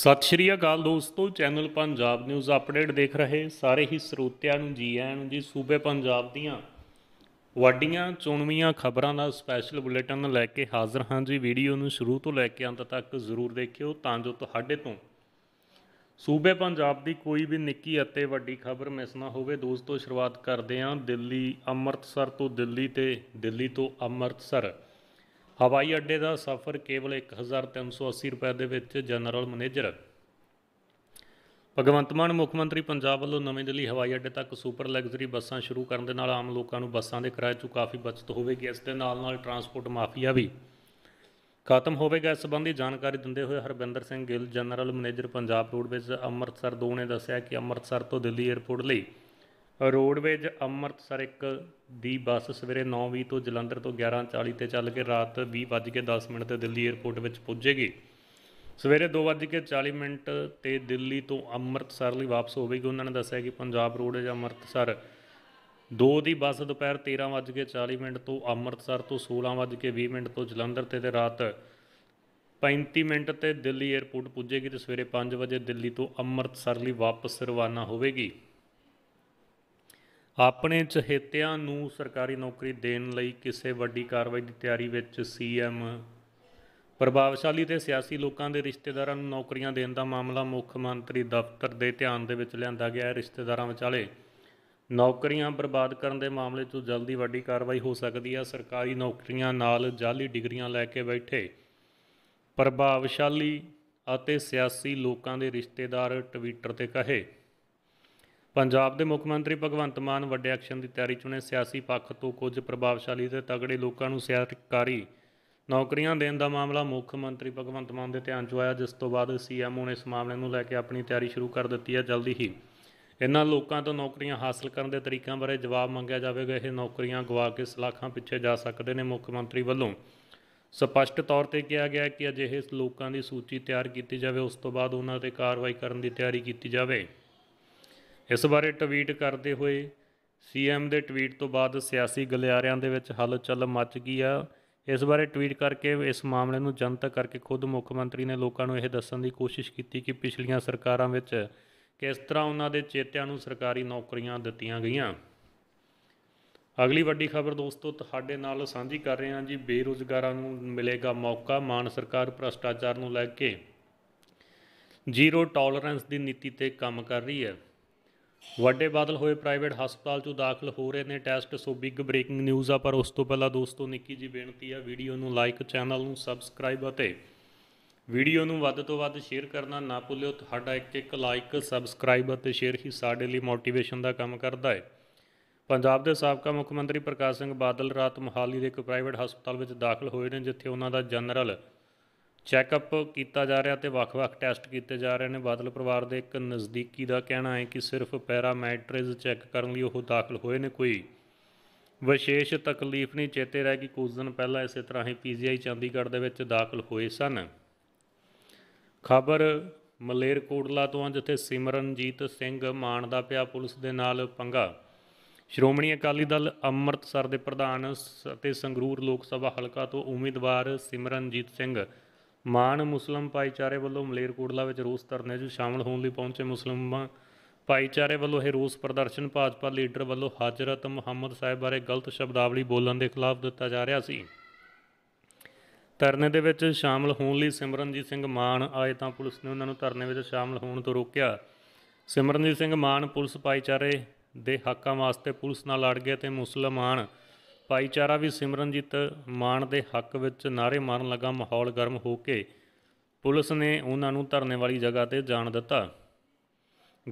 ਸਤਿ ਸ਼੍ਰੀ ਅਕਾਲ ਦੋਸਤੋ channel Punjab news update ਦੇਖ ਰਹੇ ਸਾਰੇ ਹੀ ਸਰੋਤਿਆਂ ਨੂੰ ਜੀ ਆਇਆਂ ਨੂੰ ਜੀ ਸੂਬੇ ਪੰਜਾਬ ਦੀਆਂ ਵੱਡੀਆਂ ਚੋਣਵੀਆਂ ਖਬਰਾਂ ਦਾ ਸਪੈਸ਼ਲ ਬੁਲੇਟਿਨ ਲੈ ਕੇ ਹਾਜ਼ਰ ਹਾਂ ਜੀ ਵੀਡੀਓ ਨੂੰ ਸ਼ੁਰੂ ਤੋਂ ਲੈ ਕੇ ਅੰਤ ਤੱਕ ਜ਼ਰੂਰ ਦੇਖਿਓ ਤਾਂ ਜੋ ਤੁਹਾਡੇ ਤੋਂ ਸੂਬੇ ਪੰਜਾਬ ਦੀ ਕੋਈ ਵੀ ਨਿੱਕੀ ਅਤੇ ਵੱਡੀ ਖਬਰ ਮਿਸ ਨਾ ਹੋਵੇ ਦੋਸਤੋ ਸ਼ੁਰੂਆਤ ਕਰਦੇ ਹਾਂ ਦਿੱਲੀ ਅੰਮ੍ਰਿਤਸਰ ਤੋਂ ਦਿੱਲੀ ਤੇ ਦਿੱਲੀ ਤੋਂ ਅੰਮ੍ਰਿਤਸਰ ਹਵਾਈ ਅੱਡੇ ਦਾ ਸਫ਼ਰ ਕੇਵਲ 1380 ਰੁਪਏ ਦੇ ਵਿੱਚ ਜਨਰਲ ਮੈਨੇਜਰ ਭਗਵੰਤ ਮਾਨ ਮੁੱਖ ਮੰਤਰੀ ਪੰਜਾਬ ਵੱਲੋਂ ਨਵੀਂ ਦਿੱਲੀ ਹਵਾਈ ਅੱਡੇ ਤੱਕ ਸੁਪਰ ਲਗਜ਼ਰੀ ਬੱਸਾਂ ਸ਼ੁਰੂ ਕਰਨ ਦੇ ਨਾਲ ਆਮ ਲੋਕਾਂ ਨੂੰ ਬੱਸਾਂ ਦੇ ਕਿਰਾਏ 'ਚੋਂ ਕਾਫੀ ਬਚਤ ਹੋਵੇਗੀ ਇਸ ਦੇ ਨਾਲ ਨਾਲ ਟਰਾਂਸਪੋਰਟ ਮਾਫੀਆ ਵੀ ਖਤਮ ਹੋਵੇਗਾ ਇਸ ਸੰਬੰਧੀ ਜਾਣਕਾਰੀ ਦਿੰਦੇ ਹੋਏ Harbinder Singh Gill general manager Punjab Roadways Amritsar ਦੋਨੇ ਨੇ ਦੱਸਿਆ ਕਿ ਅੰਮ੍ਰਿਤਸਰ ਤੋਂ ਦਿੱਲੀ 에ਅਰਪੋਰਟ ਲਈ ਰੋਡਵੇਜ ਅੰਮ੍ਰਿਤਸਰ ਇੱਕ ਦੀ ਬੱਸ ਸਵੇਰੇ 9:20 ਤੋਂ ਜਲੰਧਰ ਤੋਂ 11:40 ਤੇ ਚੱਲ ਕੇ ਰਾਤ 20:10 ਤੇ ਦਿੱਲੀ 에ਅਰਪੋਰਟ ਵਿੱਚ ਪਹੁੰਚੇਗੀ ਸਵੇਰੇ 2:40 ਤੇ ਦਿੱਲੀ ਤੋਂ ਅੰਮ੍ਰਿਤਸਰ ਲਈ ਵਾਪਸ ਹੋਵੇਗੀ ਉਹਨਾਂ ਨੇ ਦੱਸਿਆ ਕਿ ਪੰਜਾਬ ਰੋਡਵੇਜ ਅੰਮ੍ਰਿਤਸਰ 2 ਦੀ ਬੱਸ ਦੁਪਹਿਰ 13:40 ਤੋਂ ਅੰਮ੍ਰਿਤਸਰ ਤੋਂ 16:20 ਤੋਂ ਜਲੰਧਰ ਤੇ ਤੇ ਰਾਤ 35 ਮਿੰਟ ਤੇ ਦਿੱਲੀ 에ਅਰਪੋਰਟ ਪੁੱਜੇਗੀ ਤੇ ਸਵੇਰੇ 5 ਵਜੇ ਦਿੱਲੀ ਤੋਂ ਅੰਮ੍ਰਿਤਸਰ ਲਈ ਵਾਪਸ ਰਵਾਨਾ ਹੋਵੇਗੀ ਆਪਣੇ ਚਹੇਤਿਆਂ ਨੂੰ ਸਰਕਾਰੀ ਨੌਕਰੀ ਦੇਣ ਲਈ ਕਿਸੇ ਵੱਡੀ ਕਾਰਵਾਈ ਦੀ ਤਿਆਰੀ ਵਿੱਚ ਸੀਐਮ ਪ੍ਰਭਾਵਸ਼ਾਲੀ ਤੇ ਸਿਆਸੀ ਲੋਕਾਂ ਦੇ ਰਿਸ਼ਤੇਦਾਰਾਂ ਨੂੰ ਨੌਕਰੀਆਂ ਦੇਣ ਦਾ ਮਾਮਲਾ ਮੁੱਖ ਮੰਤਰੀ ਦਫ਼ਤਰ ਦੇ ਧਿਆਨ ਦੇ ਵਿੱਚ ਲਿਆਂਦਾ ਗਿਆ ਹੈ ਰਿਸ਼ਤੇਦਾਰਾਂ ਵਿਚਾਲੇ ਨੌਕਰੀਆਂ ਬਰਬਾਦ ਕਰਨ ਦੇ ਮਾਮਲੇ 'ਚ ਜਲਦੀ ਵੱਡੀ ਕਾਰਵਾਈ ਹੋ ਸਕਦੀ ਹੈ ਸਰਕਾਰੀ ਨੌਕਰੀਆਂ ਨਾਲ ਜਾਲੀ ਡਿਗਰੀਆਂ ਲੈ ਕੇ ਬੈਠੇ ਪ੍ਰਭਾਵਸ਼ਾਲੀ ਅਤੇ ਸਿਆਸੀ ਲੋਕਾਂ ਦੇ ਰਿਸ਼ਤੇਦਾਰ ਟਵਿੱਟਰ ਤੇ ਕਹੇ ਪੰਜਾਬ ਦੇ ਮੁੱਖ ਮੰਤਰੀ ਭਗਵੰਤ ਮਾਨ ਵੱਡੇ ਐਕਸ਼ਨ ਦੀ ਤਿਆਰੀ ਚੁਣੇ ਨੇ ਸਿਆਸੀ ਪੱਖ ਤੋਂ ਕੁਝ ਪ੍ਰਭਾਵਸ਼ਾਲੀ ਤੇ ਤਗੜੇ ਲੋਕਾਂ ਨੂੰ ਸਿਆਸਤਕਾਰੀ ਨੌਕਰੀਆਂ ਦੇਣ ਦਾ ਮਾਮਲਾ ਮੁੱਖ ਮੰਤਰੀ ਭਗਵੰਤ ਮਾਨ ਦੇ ਧਿਆਨ 'ਚ ਆਇਆ ਜਿਸ ਤੋਂ ਬਾਅਦ ਸੀਐਮਓ ਨੇ ਇਸ ਮਾਮਲੇ ਨੂੰ ਲੈ ਕੇ ਆਪਣੀ ਤਿਆਰੀ ਸ਼ੁਰੂ ਕਰ ਦਿੱਤੀ ਹੈ ਜਲਦੀ ਹੀ ਇਹਨਾਂ ਲੋਕਾਂ ਤੋਂ ਨੌਕਰੀਆਂ ਹਾਸਲ ਕਰਨ ਦੇ ਤਰੀਕਿਆਂ ਬਾਰੇ ਜਵਾਬ ਮੰਗਿਆ ਜਾਵੇਗਾ ਇਹ ਨੌਕਰੀਆਂ ਗਵਾ ਕੇ ਸਲਾਖਾਂ ਪਿੱਛੇ ਜਾ ਸਕਦੇ ਨੇ ਮੁੱਖ ਮੰਤਰੀ ਵੱਲੋਂ ਸਪਸ਼ਟ ਤੌਰ ਤੇ ਕਿਹਾ ਗਿਆ ਕਿ ਅਜਿਹੇ ਲੋਕਾਂ ਦੀ ਸੂਚੀ ਤਿਆਰ ਕੀਤੀ ਜਾਵੇ ਉਸ ਤੋਂ ਬਾਅਦ ਉਹਨਾਂ ਤੇ ਕਾਰਵਾਈ ਕਰਨ ਦੀ ਤਿਆਰੀ ਕੀਤੀ ਜਾਵੇ ਇਸ ਬਾਰੇ ਟਵੀਟ ਕਰਦੇ ਹੋਏ ਸੀਐਮ ਦੇ ਟਵੀਟ ਤੋਂ ਬਾਅਦ ਸਿਆਸੀ ਗਲਿਆਰਿਆਂ ਦੇ ਵਿੱਚ ਹਲਚਲ ਮਚ ਗਈ ਆ ਇਸ ਬਾਰੇ ਟਵੀਟ ਕਰਕੇ ਇਸ ਮਾਮਲੇ ਨੂੰ ਜਨਤਕ ਕਰਕੇ ਖੁਦ ਮੁੱਖ ਮੰਤਰੀ ਨੇ ਲੋਕਾਂ ਨੂੰ ਇਹ ਦੱਸਣ ਦੀ ਕੋਸ਼ਿਸ਼ ਕੀਤੀ ਕਿ ਪਿਛਲੀਆਂ ਸਰਕਾਰਾਂ ਵਿੱਚ ਕਿਸ ਤਰ੍ਹਾਂ ਉਹਨਾਂ ਦੇ ਚੇਤਿਆਂ ਨੂੰ ਸਰਕਾਰੀ ਨੌਕਰੀਆਂ ਦਿੱਤੀਆਂ ਗਈਆਂ ਅਗਲੀ ਵੱਡੀ ਖਬਰ ਦੋਸਤੋ ਤੁਹਾਡੇ ਨਾਲ ਸਾਂਝੀ ਕਰ ਰਹੇ ਹਾਂ ਜੀ ਬੇਰੋਜ਼ਗਾਰਾਂ ਨੂੰ ਮਿਲੇਗਾ ਮੌਕਾ ਮਾਨ ਸਰਕਾਰ ਭ੍ਰਸ਼ਟਾਚਾਰ ਨੂੰ ਲੈ ਕੇ ਜ਼ੀਰੋ ਟੋਲਰੈਂਸ ਦੀ ਨੀਤੀ ਤੇ ਕੰਮ ਕਰ ਰਹੀ ਹੈ ਵੱਡੇ ਬਾਦਲ ਹੋਏ ਪ੍ਰਾਈਵੇਟ ਹਸਪਤਾਲ 'ਚੋਂ ਦਾਖਲ ਹੋ ਰਹੇ ਨੇ test so big breaking news ਆ ਪਰ ਉਸ ਤੋਂ ਪਹਿਲਾਂ ਦੋਸਤੋ ਨਿੱਕੀ ਜੀ ਬੇਨਤੀ ਆ ਵੀਡੀਓ ਨੂੰ ਲਾਈਕ ਚੈਨਲ ਨੂੰ ਸਬਸਕ੍ਰਾਈਬ ਅਤੇ ਵੀਡੀਓ ਨੂੰ ਵੱਧ ਤੋਂ ਵੱਧ ਸ਼ੇਅਰ ਕਰਨਾ ਨਾ ਭੁੱਲਿਓ ਤੁਹਾਡਾ ਇੱਕ ਇੱਕ ਲਾਈਕ ਸਬਸਕ੍ਰਾਈਬ ਅਤੇ ਸ਼ੇਅਰ ਹੀ ਸਾਡੇ ਲਈ ਮੋਟੀਵੇਸ਼ਨ ਦਾ ਕੰਮ ਕਰਦਾ ਹੈ ਪੰਜਾਬ ਦੇ ਸਾਬਕਾ ਮੁੱਖ ਮੰਤਰੀ ਪ੍ਰਕਾਸ਼ ਸਿੰਘ ਬਾਦਲ ਰਾਤ ਮੁਹਾਲੀ ਦੇ ਇੱਕ ਪ੍ਰਾਈਵੇਟ ਹਸਪਤਾਲ ਵਿੱਚ ਦਾਖਲ ਹੋਏ ਨੇ ਜਿੱਥੇ ਉਹਨਾਂ ਦਾ ਜਨਰਲ ਚੈੱਕਅਪ ਕੀਤਾ ਜਾ ਰਿਹਾ ਤੇ ਵੱਖ-ਵੱਖ ਟੈਸਟ ਕੀਤੇ ਜਾ ਰਹੇ ਨੇ ਬਾਦਲ ਪਰਿਵਾਰ ਦੇ ਇੱਕ ਨਜ਼ਦੀਕੀ ਦਾ ਕਹਿਣਾ ਹੈ ਕਿ ਸਿਰਫ ਪੈਰਾਮੈਟਰਿਜ਼ ਚੈੱਕ ਕਰਨ ਲਈ ਉਹ ਦਾਖਲ ਹੋਏ ਨੇ ਕੋਈ ਵਿਸ਼ੇਸ਼ ਤਕਲੀਫ ਨਹੀਂ ਚੇਤੇ ਰਹਿ ਗਈ ਕੁਝ ਦਿਨ ਪਹਿਲਾਂ ਇਸੇ ਤਰ੍ਹਾਂ ਹੀ ਪੀਜੀਆਈ ਚੰਡੀਗੜ੍ਹ ਦੇ ਵਿੱਚ ਦਾਖਲ ਹੋਏ ਸਨ ਖਬਰ ਮਲੇਰਕੋਟਲਾ ਤੋਂ ਜਿੱਥੇ ਸਿਮਰਨਜੀਤ ਸਿੰਘ ਮਾਨ ਦਾ ਪਿਆ ਪੁਲਿਸ ਦੇ ਨਾਲ ਪੰਗਾ ਸ਼੍ਰੋਮਣੀ ਅਕਾਲੀ ਦਲ ਅੰਮ੍ਰਿਤਸਰ ਦੇ ਪ੍ਰਧਾਨ ਅਤੇ ਸੰਗਰੂਰ ਲੋਕ ਸਭਾ ਹਲਕਾ ਤੋਂ ਉਮੀਦਵਾਰ ਸਿਮਰਨਜੀਤ ਸਿੰਘ ਮਾਨ ਮੁਸਲਮ ਭਾਈਚਾਰੇ ਵੱਲੋਂ ਮਲੇਰਕੋਟਲਾ ਵਿੱਚ ਰੋਸ ਧਰਨੇ 'ਚ ਸ਼ਾਮਲ ਹੋਣ ਲਈ ਪਹੁੰਚੇ ਮੁਸਲਮ ਭਾਈਚਾਰੇ ਵੱਲੋਂ ਇਹ ਰੋਸ ਪ੍ਰਦਰਸ਼ਨ ਭਾਜਪਾ ਲੀਡਰ ਵੱਲੋਂ ਹਾਜ਼ਰਤ ਮੁਹੰਮਦ ਸਾਹਿਬ ਬਾਰੇ ਗਲਤ ਸ਼ਬਦਾਵਲੀ ਬੋਲਣ ਦੇ ਖਿਲਾਫ ਦਿੱਤਾ ਜਾ ਰਿਹਾ ਸੀ ਧਰਨੇ ਦੇ ਵਿੱਚ ਸ਼ਾਮਲ ਹੋਣ ਲਈ ਸਿਮਰਨਜੀਤ ਸਿੰਘ ਮਾਨ ਆਏ ਤਾਂ ਪੁਲਿਸ ਨੇ ਉਹਨਾਂ ਨੂੰ ਧਰਨੇ ਵਿੱਚ ਸ਼ਾਮਲ ਹੋਣ ਤੋਂ ਰੋਕਿਆ ਸਿਮਰਨਜੀਤ ਸਿੰਘ ਮਾਨ ਪੁਲਿਸ ਭਾਈਚਾਰੇ ਦੇ ਹੱਕਾਂ ਵਾਸਤੇ ਪੁਲਿਸ ਨਾਲ ਲੜ ਗਏ ਤੇ ਮੁਸਲਮਾਨ ਭਾਈਚਾਰਾ ਵੀ ਸਿਮਰਨਜੀਤ ਮਾਨ ਦੇ ਹੱਕ ਵਿੱਚ ਨਾਰੇ ਮਾਰਨ ਲੱਗਾ ਮਾਹੌਲ ਗਰਮ ਹੋ ਕੇ ਪੁਲਿਸ ਨੇ ਉਹਨਾਂ ਨੂੰ ਧਰਨੇ ਵਾਲੀ ਜਗ੍ਹਾ ਤੇ ਜਾਣ ਦਿੱਤਾ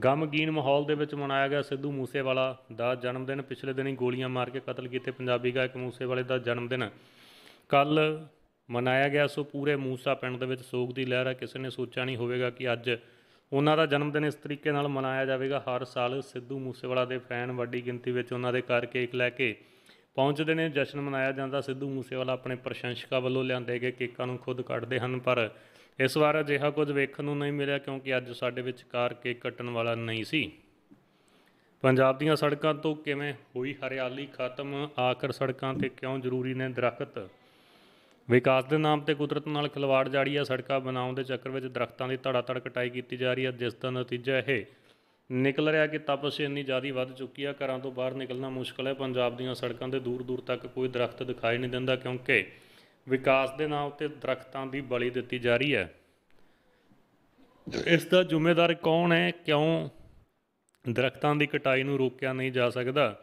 ਗਮਗੀਨ ਮਾਹੌਲ ਦੇ ਵਿੱਚ ਮਨਾਇਆ ਗਿਆ ਸਿੱਧੂ ਮੂਸੇਵਾਲਾ ਦਾ ਜਨਮ ਦਿਨ ਪਿਛਲੇ ਦਿਨ ਹੀ ਗੋਲੀਆਂ ਮਾਰ ਕੇ ਕਤਲ ਕੀਤੇ ਪੰਜਾਬੀ ਗਾਇਕ ਮੂਸੇਵਾਲੇ ਦਾ ਜਨਮ ਦਿਨ ਕੱਲ ਮਨਾਇਆ ਗਿਆ ਸੋ ਪੂਰੇ ਮੂਸਾ ਪਿੰਡ ਦੇ ਵਿੱਚ ਸੋਗ ਦੀ ਲਹਿਰ ਹੈ ਕਿਸੇ ਨੇ ਸੋਚਿਆ ਨਹੀਂ ਹੋਵੇਗਾ ਕਿ ਅੱਜ ਉਹਨਾਂ ਦਾ ਜਨਮ ਦਿਨ ਇਸ ਤਰੀਕੇ ਨਾਲ ਮਨਾਇਆ ਜਾਵੇਗਾ ਹਰ ਸਾਲ ਸਿੱਧੂ ਮੂਸੇਵਾਲਾ ਦੇ ਫੈਨ ਵੱਡੀ ਗਿਣਤੀ ਵਿੱਚ ਉਹਨਾਂ ਦੇ ਘਰ ਕੇਕ ਲੈ ਕੇ ਪਹੁੰਚਦੇ ਨੇ ਜਸ਼ਨ ਮਨਾਇਆ ਜਾਂਦਾ ਸਿੱਧੂ ਮੂਸੇਵਾਲਾ ਆਪਣੇ ਪ੍ਰਸ਼ੰਸਕਾਂ ਵੱਲੋਂ ਲਿਆਂਦੇ ਗਏ ਕੇਕਾਂ ਨੂੰ ਖੁਦ ਕੱਟਦੇ ਹਨ ਪਰ ਇਸ ਵਾਰ ਅਜਿਹਾ ਕੁਝ ਵੇਖਣ ਨੂੰ ਨਹੀਂ ਮਿਲਿਆ ਕਿਉਂਕਿ ਅੱਜ ਸਾਡੇ ਕਾਰ ਕੇਕ ਕੱਟਣ ਵਾਲਾ ਨਹੀਂ ਸੀ ਪੰਜਾਬ ਦੀਆਂ ਸੜਕਾਂ ਤੋਂ ਕਿਵੇਂ ਹੋਈ ਹਰਿਆਲੀ ਖਤਮ ਆਖਰ ਸੜਕਾਂ ਤੇ ਕਿਉਂ ਜ਼ਰੂਰੀ ਨੇ ਦਰਖਤ ਵਿਕਾਸ ਦੇ ਨਾਮ ਤੇ ਕੁਦਰਤ ਨਾਲ ਖਿਲਵਾੜ ਜਾਰੀ ਹੈ ਸੜਕਾਂ ਬਣਾਉਣ ਦੇ ਚੱਕਰ ਵਿੱਚ ਦਰਖਤਾਂ ਦੀ ਧੜਾ ਧੜ ਕਟਾਈ ਕੀਤੀ ਜਾ ਰਹੀ ਹੈ ਜਿਸ ਦਾ ਨਤੀਜਾ ਇਹ ਨਿਕਲ ਰਿਹਾ ਕਿ ਤਪਸ਼ ਇੰਨੀ ਜ਼ਿਆਦੀ ਵੱਧ ਚੁੱਕੀ ਆ ਘਰਾਂ ਤੋਂ ਬਾਹਰ ਨਿਕਲਣਾ ਮੁਸ਼ਕਲ ਹੈ ਪੰਜਾਬ ਦੀਆਂ ਸੜਕਾਂ ਤੇ ਦੂਰ ਦੂਰ ਤੱਕ ਕੋਈ ਦਰਖਤ ਦਿਖਾਈ ਨਹੀਂ ਦਿੰਦਾ ਕਿਉਂਕਿ ਵਿਕਾਸ ਦੇ ਨਾਂ ਉੱਤੇ ਦਰਖਤਾਂ ਦੀ ਬਲੀ ਦਿੱਤੀ ਜਾ ਰਹੀ ਹੈ ਇਸ ਦਾ ਜ਼ਿੰਮੇਵਾਰ ਕੌਣ ਹੈ ਕਿਉਂ ਦਰਖਤਾਂ ਦੀ ਕਟਾਈ ਨੂੰ ਰੋਕਿਆ ਨਹੀਂ ਜਾ ਸਕਦਾ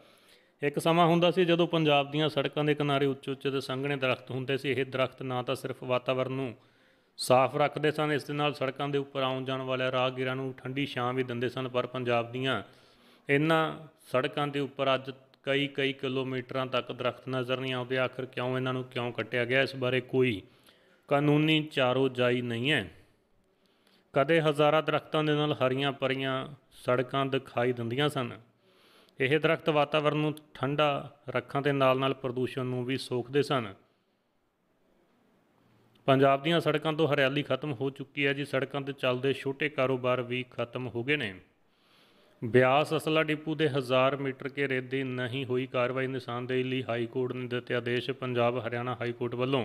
ਇੱਕ ਸਮਾਂ ਹੁੰਦਾ ਸੀ ਜਦੋਂ ਪੰਜਾਬ ਦੀਆਂ ਸੜਕਾਂ ਦੇ ਕਿਨਾਰੇ ਉੱਚੇ ਉੱਚੇ ਤੇ ਸੰਘਣੇ ਦਰਖਤ ਹੁੰਦੇ ਸੀ ਇਹ ਦਰਖਤ ਨਾ ਤਾਂ ਸਿਰਫ ਵਾਤਾਵਰਣ ਨੂੰ ਸਾਫ਼ ਰੱਖਦੇ ਸਨ ਇਸ ਦੇ ਨਾਲ ਸੜਕਾਂ ਦੇ ਉੱਪਰ ਆਉਣ ਜਾਣ ਵਾਲੇ ਰਾਹਗੀਰਾਂ ਨੂੰ ਠੰਡੀ ਛਾਂ ਵੀ ਦਿੰਦੇ ਸਨ ਪਰ ਪੰਜਾਬ ਦੀਆਂ ਇਹਨਾਂ ਸੜਕਾਂ ਦੇ ਉੱਪਰ ਅੱਜ ਕਈ ਕਈ ਕਿਲੋਮੀਟਰਾਂ ਤੱਕ ਦਰਖਤ ਨਜ਼ਰ ਨਹੀਂ ਆਉਂਦੇ ਆਖਰ ਕਿਉਂ ਇਹਨਾਂ ਨੂੰ ਕਿਉਂ ਕੱਟਿਆ ਗਿਆ ਇਸ ਬਾਰੇ ਕੋਈ ਕਾਨੂੰਨੀ ਚਾਰੋ ਜਾਈ ਨਹੀਂ ਹੈ ਕਦੇ ਹਜ਼ਾਰਾਂ ਦਰਖਤਾਂ ਦੇ ਨਾਲ ਹਰੀਆਂ ਪਰੀਆਂ ਸੜਕਾਂ ਦਿਖਾਈ ਦਿੰਦੀਆਂ ਸਨ ਇਹ ਦਰਖਤ ਵਾਤਾਵਰਣ ਨੂੰ ਠੰਡਾ ਰੱਖਣ ਦੇ ਨਾਲ ਨਾਲ ਪ੍ਰਦੂਸ਼ਣ ਨੂੰ ਵੀ ਸੋਖਦੇ ਸਨ ਪੰਜਾਬ ਦੀਆਂ ਸੜਕਾਂ ਤੋਂ ਹਰਿਆਲੀ ਖਤਮ ਹੋ ਚੁੱਕੀ ਹੈ ਜੀ ਸੜਕਾਂ ਤੇ ਚੱਲਦੇ ਛੋਟੇ ਕਾਰੋਬਾਰ ਵੀ ਖਤਮ ਹੋ ਗਏ ਨੇ ਬਿਆਸ ਅਸਲਾ ਡਿਪੂ ਦੇ 1000 ਮੀਟਰ ਘੇਰੇ ਦੀ ਨਹੀਂ ਹੋਈ ਕਾਰਵਾਈ ਨਿਸ਼ਾਨਦੇਹੀ ਲਈ ਹਾਈ ਕੋਰਟ ਨੇ ਦਿੱਤੇ ਆਦੇਸ਼ ਪੰਜਾਬ ਹਰਿਆਣਾ ਹਾਈ ਕੋਰਟ ਵੱਲੋਂ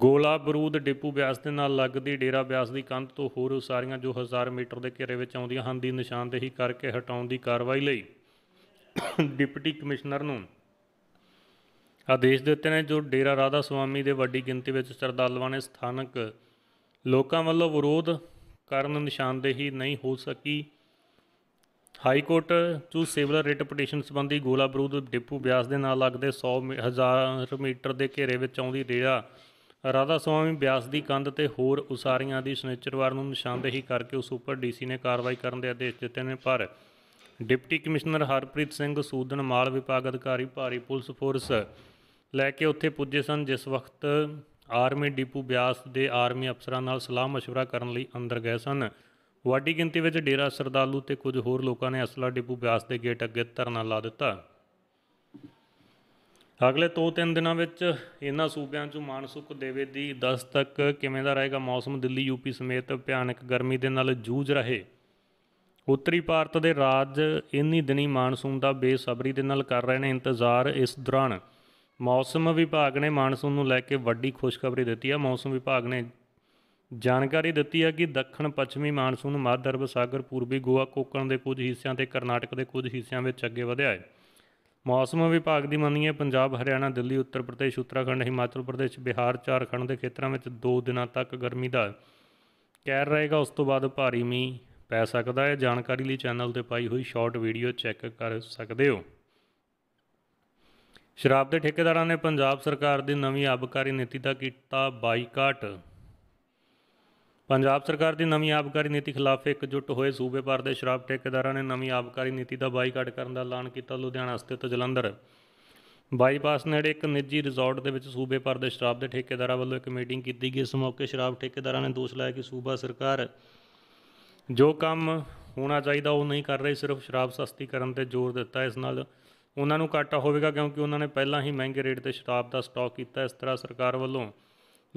ਗੋਲਾ ਬਰੂਦ ਡਿਪੂ ਬਿਆਸ ਦੇ ਨਾਲ ਲੱਗਦੀ ਡੇਰਾ ਬਿਆਸ ਦੀ ਕੰਧ ਤੋਂ ਹੋਰ ਉਸਾਰੀਆਂ ਜੋ 1000 ਮੀਟਰ ਦੇ ਘੇਰੇ ਵਿੱਚ ਆਉਂਦੀਆਂ ਹਨ ਦੀ ਨਿਸ਼ਾਨਦੇਹੀ ਕਰਕੇ ਹਟਾਉਣ ਦੀ ਕਾਰਵਾਈ ਲਈ ਡਿਪਟੀ ਕਮਿਸ਼ਨਰ ਨੂੰ ਆਦੇਸ਼ ਦਿੱਤੇ ਨੇ ਜੋ ਡੇਰਾ ਰਾਧਾ ਸੁਆਮੀ ਦੇ ਵੱਡੀ ਗਿਣਤੀ ਵਿੱਚ ਸਰਦਾਲਵਾਂ ਨੇ ਸਥਾਨਕ ਲੋਕਾਂ ਵੱਲੋਂ ਵਿਰੋਧ ਕਰਨ ਨਿਸ਼ਾਨਦੇਹੀ ਨਹੀਂ ਹੋ ਸਕੀ high court to civil writ petition ਸੰਬੰਧੀ ਗੋਲਾ ਬਰੂਦ ਡਿਪੂ ਬਿਆਸ ਦੇ ਨਾਲ ਲੱਗਦੇ 100 ਹਜ਼ਾਰ ਮੀਟਰ ਦੇ ਘੇਰੇ ਵਿੱਚ ਆਉਂਦੀ ਡੇਰਾ ਰਾਧਾ ਸੁਆਮੀ ਬਿਆਸ ਦੀ ਕੰਧ ਤੇ ਹੋਰ ਉਸਾਰੀਆਂ ਦੀ ਸਨੇਚਰਵਾਰ ਨੂੰ ਨਿਸ਼ਾਨਦੇਹੀ ਕਰਕੇ ਉਸ ਉੱਪਰ ਡੀਸੀ ਨੇ ਕਾਰਵਾਈ ਕਰਨ ਦੇ ਆਦੇਸ਼ ਦਿੱਤੇ ਨੇ ਪਰ ਡਿਪਟੀ ਕਮਿਸ਼ਨਰ ਹਰਪ੍ਰੀਤ ਸਿੰਘ ਸੂਦਨ ਮਾਲ ਵਿਭਾਗ ਅਧਿਕਾਰੀ ਭਾਰੀ ਪੁਲਿਸ ਫੋਰਸ ਲੈ ਕੇ ਉੱਥੇ ਪੁੱਜੇ ਸਨ ਜਿਸ ਵਕਤ ਆਰਮੀ ਡਿਪੂ ਬਿਆਸ ਦੇ ਆਰਮੀ ਅਫਸਰਾਂ ਨਾਲ ਸਲਾਹ مشورہ ਕਰਨ ਲਈ ਅੰਦਰ ਗਏ ਸਨ ਵੱਡੀ ਗਿਣਤੀ ਵਿੱਚ ਡੇਰਾ ਸਰਦਾਲੂ ਤੇ ਕੁਝ ਹੋਰ ਲੋਕਾਂ ਨੇ ਅਸਲਾ ਡਿਪੂ ਬਿਆਸ ਦੇ ਗੇਟ ਅੱਗੇ ਧਰਨਾ ਲਾ ਦਿੱਤਾ ਅਗਲੇ 2-3 ਦਿਨਾਂ ਵਿੱਚ ਇਹਨਾਂ ਸੂਬਿਆਂ 'ਚ ਮਾਨਸੂਕ ਦੇਵੇ ਦੀ 10 ਤੱਕ ਕਿਵੇਂ ਦਾ ਰਹੇਗਾ ਮੌਸਮ ਦਿੱਲੀ ਯੂਪੀ ਸਮੇਤ ਭਿਆਨਕ ਗਰਮੀ ਦੇ ਨਾਲ ਜੂਝ ਰਹੇ ਉੱਤਰੀ ਭਾਰਤ ਦੇ ਰਾਜ ਇੰਨੀ ਦਿਨੀ ਮਾਨਸੂਨ ਦਾ ਬੇਸਬਰੀ ਦੇ ਨਾਲ ਕਰ ਰਹੇ ਨੇ ਇੰਤਜ਼ਾਰ ਇਸ ਦੌਰਾਨ ਮੌਸਮ ਵਿਭਾਗ ਨੇ ਮਾਨਸੂਨ ਨੂੰ ਲੈ ਕੇ ਵੱਡੀ ਖੁਸ਼ਖਬਰੀ ਦਿੱਤੀ ਹੈ ਮੌਸਮ ਵਿਭਾਗ ਨੇ ਜਾਣਕਾਰੀ ਦਿੱਤੀ ਹੈ ਕਿ ਦੱਖਣ ਪੱਛਮੀ ਮਾਨਸੂਨ ਮੱਧ ਅਰਬ ਸਾਗਰ ਪੂਰਬੀ ਗੋਆ ਕੋਕਣ ਦੇ ਕੁਝ ਹਿੱਸਿਆਂ ਤੇ ਕਰਨਾਟਕ ਦੇ ਕੁਝ ਹਿੱਸਿਆਂ ਵਿੱਚ ਅੱਗੇ ਵਧਿਆ ਹੈ ਮੌਸਮ ਵਿਭਾਗ ਦੀ ਮੰਨੀਏ ਪੰਜਾਬ ਹਰਿਆਣਾ ਦਿੱਲੀ ਉੱਤਰ ਪ੍ਰਦੇਸ਼ ਉੱਤਰਾਖੰਡ ਹਿਮਾਚਲ ਪ੍ਰਦੇਸ਼ ਬਿਹਾਰ ਝਾਰਖੰਡ ਦੇ ਖੇਤਰਾਂ ਵਿੱਚ 2 ਦਿਨਾਂ ਤੱਕ ਗਰਮੀ ਦਾ ਕਹਿਰ ਰਹੇਗਾ ਉਸ ਤੋਂ ਬਾਅਦ ਭਾਰੀ ਮੀਂਹ ਪੈ ਸਕਦਾ ਹੈ ਜਾਣਕਾਰੀ ਲਈ ਚੈਨਲ ਤੇ ਪਾਈ ਹੋਈ ਸ਼ਾਰਟ ਵੀਡੀਓ ਚੈੱਕ ਕਰ ਸਕਦੇ ਹੋ ਸ਼ਰਾਬ ਦੇ ਠੇਕੇਦਾਰਾਂ ਨੇ ਪੰਜਾਬ ਸਰਕਾਰ ਦੀ ਨਵੀਂ ਆਬਕਾਰੀ ਨੀਤੀ ਦਾ ਕੀਤਾ ਬਾਈਕਾਟ ਪੰਜਾਬ ਸਰਕਾਰ ਦੀ ਨਵੀਂ ਆਬਕਾਰੀ ਨੀਤੀ ਖਿਲਾਫ ਇਕਜੁੱਟ ਹੋਏ ਸੂਬੇ ਭਰ ਦੇ ਸ਼ਰਾਬ ਠੇਕੇਦਾਰਾਂ ਨੇ ਨਵੀਂ ਆਬਕਾਰੀ ਨੀਤੀ ਦਾ ਬਾਈਕਾਟ ਕਰਨ ਦਾ ਐਲਾਨ ਕੀਤਾ ਲੁਧਿਆਣਾ ਸਥਿਤ ਜਲੰਧਰ ਬਾਈਪਾਸ ਨੇੜੇ ਇੱਕ ਨਿੱਜੀ ਰਿਜ਼ੋਰਟ ਦੇ ਵਿੱਚ ਸੂਬੇ ਭਰ ਦੇ ਸ਼ਰਾਬ ਦੇ ਠੇਕੇਦਾਰਾਂ ਵੱਲੋਂ ਇੱਕ ਮੀਟਿੰਗ ਕੀਤੀ ਗਈ ਇਸ ਮੌਕੇ ਸ਼ਰਾਬ ਠੇਕੇਦਾਰਾਂ ਨੇ ਦੋਸ਼ ਲਾਇਆ ਕਿ ਸੂਬਾ ਸਰਕਾਰ ਜੋ ਕੰਮ ਹੋਣਾ ਚਾਹੀਦਾ ਉਹ ਨਹੀਂ ਕਰ ਰਹੀ ਸਿਰਫ ਸ਼ਰਾਬ ਸਸਤੀ ਕਰਨ ਤੇ ਜ਼ੋਰ ਦਿੱਤਾ ਇਸ ਨਾਲ ਉਹਨਾਂ ਨੂੰ ਘਾਟਾ ਹੋਵੇਗਾ ਕਿਉਂਕਿ ਉਹਨਾਂ ਨੇ ਪਹਿਲਾਂ ਹੀ ਮਹਿੰਗੇ ਰੇਟ ਤੇ ਸ਼ਰਾਬ ਦਾ ਸਟਾਕ ਕੀਤਾ ਇਸ ਤਰ੍ਹਾਂ ਸਰਕਾਰ ਵੱਲੋਂ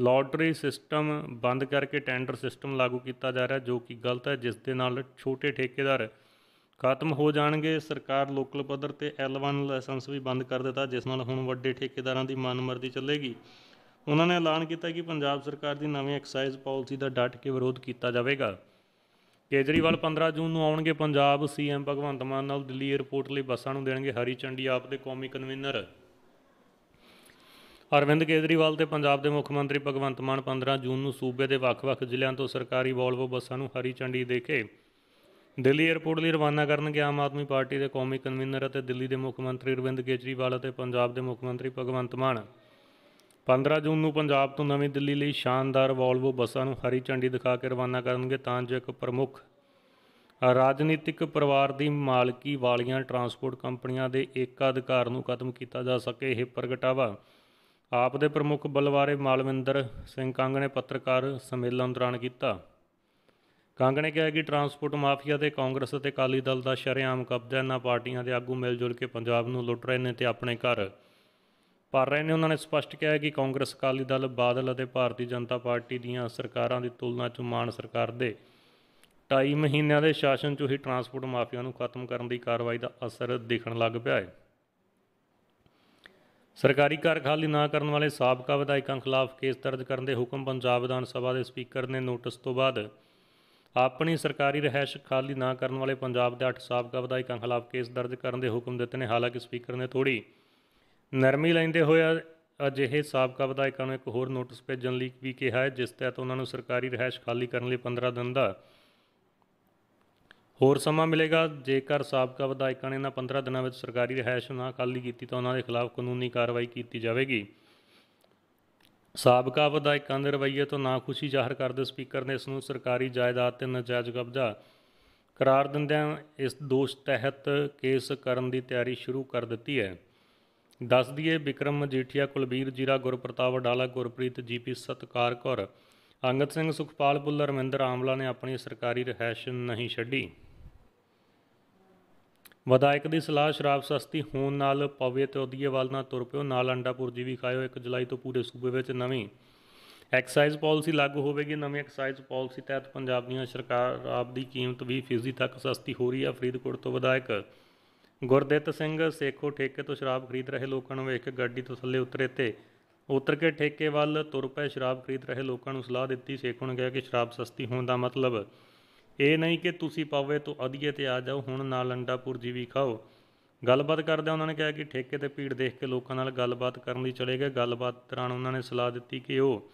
ਲਾਟਰੀ ਸਿਸਟਮ ਬੰਦ ਕਰਕੇ ਟੈਂਡਰ ਸਿਸਟਮ ਲਾਗੂ ਕੀਤਾ ਜਾ ਰਿਹਾ ਜੋ ਕਿ ਗਲਤ ਹੈ ਜਿਸ ਦੇ ਨਾਲ ਛੋਟੇ ਠੇਕੇਦਾਰ ਖਤਮ ਹੋ ਜਾਣਗੇ ਸਰਕਾਰ ਲੋਕਲ ਪੱਧਰ ਤੇ L1 ਲਾਇਸੈਂਸ ਵੀ ਬੰਦ ਕਰ ਦਿੱਤਾ ਜਿਸ ਨਾਲ ਹੁਣ ਵੱਡੇ ਠੇਕੇਦਾਰਾਂ ਦੀ ਮਨਮਰਜ਼ੀ ਚੱਲੇਗੀ ਉਹਨਾਂ ਨੇ ਐਲਾਨ ਕੀਤਾ ਕਿ ਪੰਜਾਬ ਸਰਕਾਰ ਦੀ ਨਵੀਂ ਐਕਸਾਈਜ਼ ਪਾਲਿਸੀ ਦਾ ਡਟ ਕੇ ਵਿਰੋਧ ਕੀਤਾ ਜਾਵੇਗਾ ਕੇਜਰੀਵਾਲ 15 ਜੂਨ ਨੂੰ ਆਉਣਗੇ ਪੰਜਾਬ ਸੀਐਮ ਭਗਵੰਤ ਮਾਨ ਨਾਲ ਦਿੱਲੀ 에ਅਰਪੋਰਟ ਲਈ ਬੱਸਾਂ ਨੂੰ ਦੇਣਗੇ ਹਰੀ ਚੰਡੀ ਆਪ ਦੇ ਕੌਮੀ ਕਨਵੀਨਰ ਅਰਵਿੰਦ ਕੇਜਰੀਵਾਲ ਤੇ ਪੰਜਾਬ ਦੇ ਮੁੱਖ ਮੰਤਰੀ ਭਗਵੰਤ ਮਾਨ 15 ਜੂਨ ਨੂੰ ਸੂਬੇ ਦੇ ਵੱਖ-ਵੱਖ ਜ਼ਿਲ੍ਹਿਆਂ ਤੋਂ ਸਰਕਾਰੀ ਵੋਲਵੋ ਬੱਸਾਂ ਨੂੰ ਹਰੀ ਚੰਡੀ ਦੇ ਕੇ ਦਿੱਲੀ 에ਅਰਪੋਰਟ ਲਈ ਰਵਾਨਾ ਕਰਨਗੇ ਆਮ ਆਦਮੀ ਪਾਰਟੀ ਦੇ ਕੌਮੀ ਕਨਵੀਨਰ ਅਤੇ ਦਿੱਲੀ ਦੇ ਮੁੱਖ ਮੰਤਰੀ ਅਰਵਿੰਦ ਕੇਜਰੀਵਾਲ ਅਤੇ ਪੰਜਾਬ ਦੇ ਮੁੱਖ ਮੰਤਰੀ ਭਗਵੰਤ ਮਾਨ 15 ਜੂਨ ਨੂੰ ਪੰਜਾਬ ਤੋਂ ਨਵੀਂ ਦਿੱਲੀ ਲਈ ਸ਼ਾਨਦਾਰ ਵੋਲਵੋ ਬੱਸਾਂ ਨੂੰ ਹਰੀ ਝੰਡੀ ਦਿਖਾ ਕੇ ਰਵਾਨਾ ਕਰਨਗੇ ਤਾਂ ਜੋ ਇੱਕ ਪ੍ਰਮੁੱਖ ਰਾਜਨੀਤਿਕ ਪਰਿਵਾਰ ਦੀ ਮਾਲਕੀ ਵਾਲੀਆਂ ਟਰਾਂਸਪੋਰਟ ਕੰਪਨੀਆਂ ਦੇ ਅਧਿਕਾਰ ਨੂੰ ਖਤਮ ਕੀਤਾ ਜਾ ਸਕੇ ਇਹ ਪ੍ਰਗਟਾਵਾ ਆਪ ਦੇ ਪ੍ਰਮੁੱਖ ਬਲਵਾਰੇ ਮਾਲਵਿੰਦਰ ਸਿੰਘ ਕੰਗ ਨੇ ਪੱਤਰਕਾਰ ਸੰਮੇਲਨ ਦੌਰਾਨ ਕੀਤਾ ਕੰਗ ਨੇ ਕਿਹਾ ਕਿ ਟਰਾਂਸਪੋਰਟ ਮਾਫੀਆ ਤੇ ਕਾਂਗਰਸ ਅਤੇ ਅਕਾਲੀ ਦਲ ਦਾ ਸ਼ਰੇਆਮ ਕਬਜ਼ਾ ਇਹਨਾਂ ਪਾਰਟੀਆਂ ਦੇ ਆਗੂ ਮਿਲ ਜੁਲ ਕੇ ਪੰਜਾਬ ਨੂੰ ਲੁੱਟ ਰਹੇ ਨੇ ਤੇ ਆਪਣੇ ਘਰ ਪਰ ਰਹੇ ਨੇ ਉਹਨਾਂ ਨੇ ਸਪਸ਼ਟ ਕਿਹਾ ਹੈ ਕਿ ਕਾਂਗਰਸ ਅਕਾਲੀ ਦਲ ਬਾਦਲ ਅਤੇ ਭਾਰਤੀ ਜਨਤਾ ਪਾਰਟੀ ਦੀਆਂ ਸਰਕਾਰਾਂ ਦੀ ਤੁਲਨਾ 'ਚ ਮਾਨ ਸਰਕਾਰ ਦੇ 2.5 ਮਹੀਨਿਆਂ ਦੇ ਸ਼ਾਸਨ 'ਚ ਹੀ ਟਰਾਂਸਪੋਰਟ ਮਾਫੀਆ ਨੂੰ ਖਤਮ ਕਰਨ ਦੀ ਕਾਰਵਾਈ ਦਾ ਅਸਰ ਦਿਖਣ ਲੱਗ ਪਿਆ ਹੈ ਸਰਕਾਰੀ ਘਰ ਖਾਲੀ ਨਾ ਕਰਨ ਵਾਲੇ ਸਾਬਕਾ ਵਿਧਾਇਕਾਂ ਖਿਲਾਫ ਕੇਸ ਦਰਜ ਕਰਨ ਦੇ ਹੁਕਮ ਪੰਜਾਬ ਵਿਧਾਨ ਸਭਾ ਦੇ ਸਪੀਕਰ ਨੇ ਨੋਟਿਸ ਤੋਂ ਬਾਅਦ ਆਪਣੀ ਸਰਕਾਰੀ ਰਹਿائش ਖਾਲੀ ਨਾ ਕਰਨ ਵਾਲੇ ਪੰਜਾਬ ਦੇ 8 ਸਾਬਕਾ ਵਿਧਾਇਕਾਂ ਖਿਲਾਫ ਕੇਸ ਦਰਜ ਕਰਨ ਦੇ ਹੁਕਮ ਦਿੱਤੇ ਨੇ ਹਾਲਾਂਕਿ ਸਪੀਕਰ ਨੇ ਥੋੜੀ ਨਰਮੀ ਲੈਂਦੇ ਹੋਇਆ ਅਜਿਹੇ ਇਹ ਸਾਬਕਾ ਵਿਧਾਇਕਾਂ ਨੂੰ ਇੱਕ ਹੋਰ ਨੋਟਿਸ ਭੇਜਣ ਲਈ ਵੀ ਕਿਹਾ ਹੈ ਜਿਸ ਤਹਿਤ ਉਹਨਾਂ ਨੂੰ ਸਰਕਾਰੀ ਰਹਿائش ਖਾਲੀ ਕਰਨ ਲਈ 15 ਦਿਨ ਦਾ ਹੋਰ ਸਮਾਂ ਮਿਲੇਗਾ ਜੇਕਰ ਸਾਬਕਾ ਵਿਧਾਇਕਾਂ ਨੇ ਇਹਨਾਂ 15 ਦਿਨਾਂ ਵਿੱਚ ਸਰਕਾਰੀ ਰਹਿائش ਨਾ ਖਾਲੀ ਕੀਤੀ ਤਾਂ ਉਹਨਾਂ ਦੇ ਖਿਲਾਫ ਕਾਨੂੰਨੀ ਕਾਰਵਾਈ ਕੀਤੀ ਜਾਵੇਗੀ ਸਾਬਕਾ ਵਿਧਾਇਕਾਂ ਦੇ ਰਵਈਏ ਤੋਂ ਨਾਖੁਸ਼ੀ ਜ਼ਾਹਰ ਕਰਦੇ ਸਪੀਕਰ ਨੇ ਇਸ ਨੂੰ ਸਰਕਾਰੀ ਜਾਇਦਾਦ ਤੇ ਨਜਾਇਜ਼ ਕਬਜ਼ਾ ਕਰਾਰ ਦਿੰਦਿਆਂ ਇਸ ਦੋਸ਼ ਤਹਿਤ ਕੇਸ ਕਰਨ ਦੀ ਤਿਆਰੀ ਸ਼ੁਰੂ ਕਰ ਦਿੱਤੀ ਹੈ ਦੱਸ ਦਈਏ ਵਿਕਰਮ ਮਜੀਠੀਆ ਕੁਲਬੀਰ ਜੀਰਾ ਗੁਰਪ੍ਰਤਾਪ ਵਡਾਲਾ ਗੁਰਪ੍ਰੀਤ ਜੀਪੀ ਸਤਕਾਰ ਕੌਰ ਅੰਗਦ ਸਿੰਘ ਸੁਖਪਾਲ ਬੁੱਲਰ ਰਮਿੰਦਰ ਆਮਲਾ ਨੇ ਆਪਣੀ ਸਰਕਾਰੀ ਰਹਿਸ਼ ਨਹੀਂ ਛੱਡੀ ਵਿਧਾਇਕ ਦੀ ਸਲਾਹ ਸ਼ਰਾਬ ਸਸਤੀ ਹੋਣ ਨਾਲ ਪਵੇ ਤੇ ਉਦੀਏ ਵੱਲ ਨਾ ਤੁਰ ਪਿਓ ਨਾਲ ਅੰਡਾਪੁਰ ਜੀ ਵੀ ਖਾਇਓ 1 ਜੁਲਾਈ ਤੋਂ ਪੂਰੇ ਸੂਬੇ ਵਿੱਚ ਨਵੀਂ ਐਕਸਾਈਜ਼ ਪਾਲਿਸੀ ਲਾਗੂ ਹੋਵੇਗੀ ਨਵੀਂ ਐਕਸਾਈਜ਼ ਪਾਲਿਸੀ ਤਹਿਤ ਪੰਜਾਬ ਦੀਆਂ ਸਰਕਾਰ ਆਪ ਦੀ ਕੀਮਤ 20% ਤੱਕ ਸਸਤੀ ਹੋ ਰਹੀ ਹੈ ਫਰੀਦਕੋਟ ਤੋਂ ਵਿਧਾਇਕ ਗੁਰਦਿੱਤ ਸਿੰਘ ਸੇਖੋ ਠੇਕੇ ਤੋਂ ਸ਼ਰਾਬ ਖਰੀਦ ਰਹੇ ਲੋਕਾਂ ਨੂੰ ਵੇਖ ਕੇ ਗੱਡੀ ਤੋਂ ਥੱਲੇ ਉਤਰੇ ਤੇ ਉਤਰ ਕੇ ਠੇਕੇ ਵੱਲ ਤੁਰ ਪਏ ਸ਼ਰਾਬ ਖਰੀਦ ਰਹੇ ਲੋਕਾਂ ਨੂੰ ਸਲਾਹ ਦਿੱਤੀ ਸੇਖੋ ਨੇ ਕਿਹਾ ਕਿ ਸ਼ਰਾਬ ਸਸਤੀ ਹੋਣ ਦਾ ਮਤਲਬ ਇਹ ਨਹੀਂ ਕਿ ਤੁਸੀਂ ਪਾਵੇ ਤੋਂ ਅਧੀਏ ਤੇ ਆ ਜਾਓ ਹੁਣ ਨਾਲ ਲੰਡਾਪੁਰ ਜੀ ਵੀ ਖਾਓ ਗੱਲਬਾਤ ਕਰਦੇ ਉਹਨਾਂ ਨੇ ਕਿਹਾ ਕਿ ਠੇਕੇ ਤੇ ਭੀੜ ਦੇਖ ਕੇ ਲੋਕਾਂ ਨਾਲ ਗੱਲਬਾਤ ਕਰਨ ਲਈ ਚਲੇ ਗਏ ਗੱਲਬਾਤ ਦੌਰਾਨ ਉਹਨਾਂ ਨੇ ਸਲਾਹ ਦਿੱਤੀ ਕਿ ਉਹ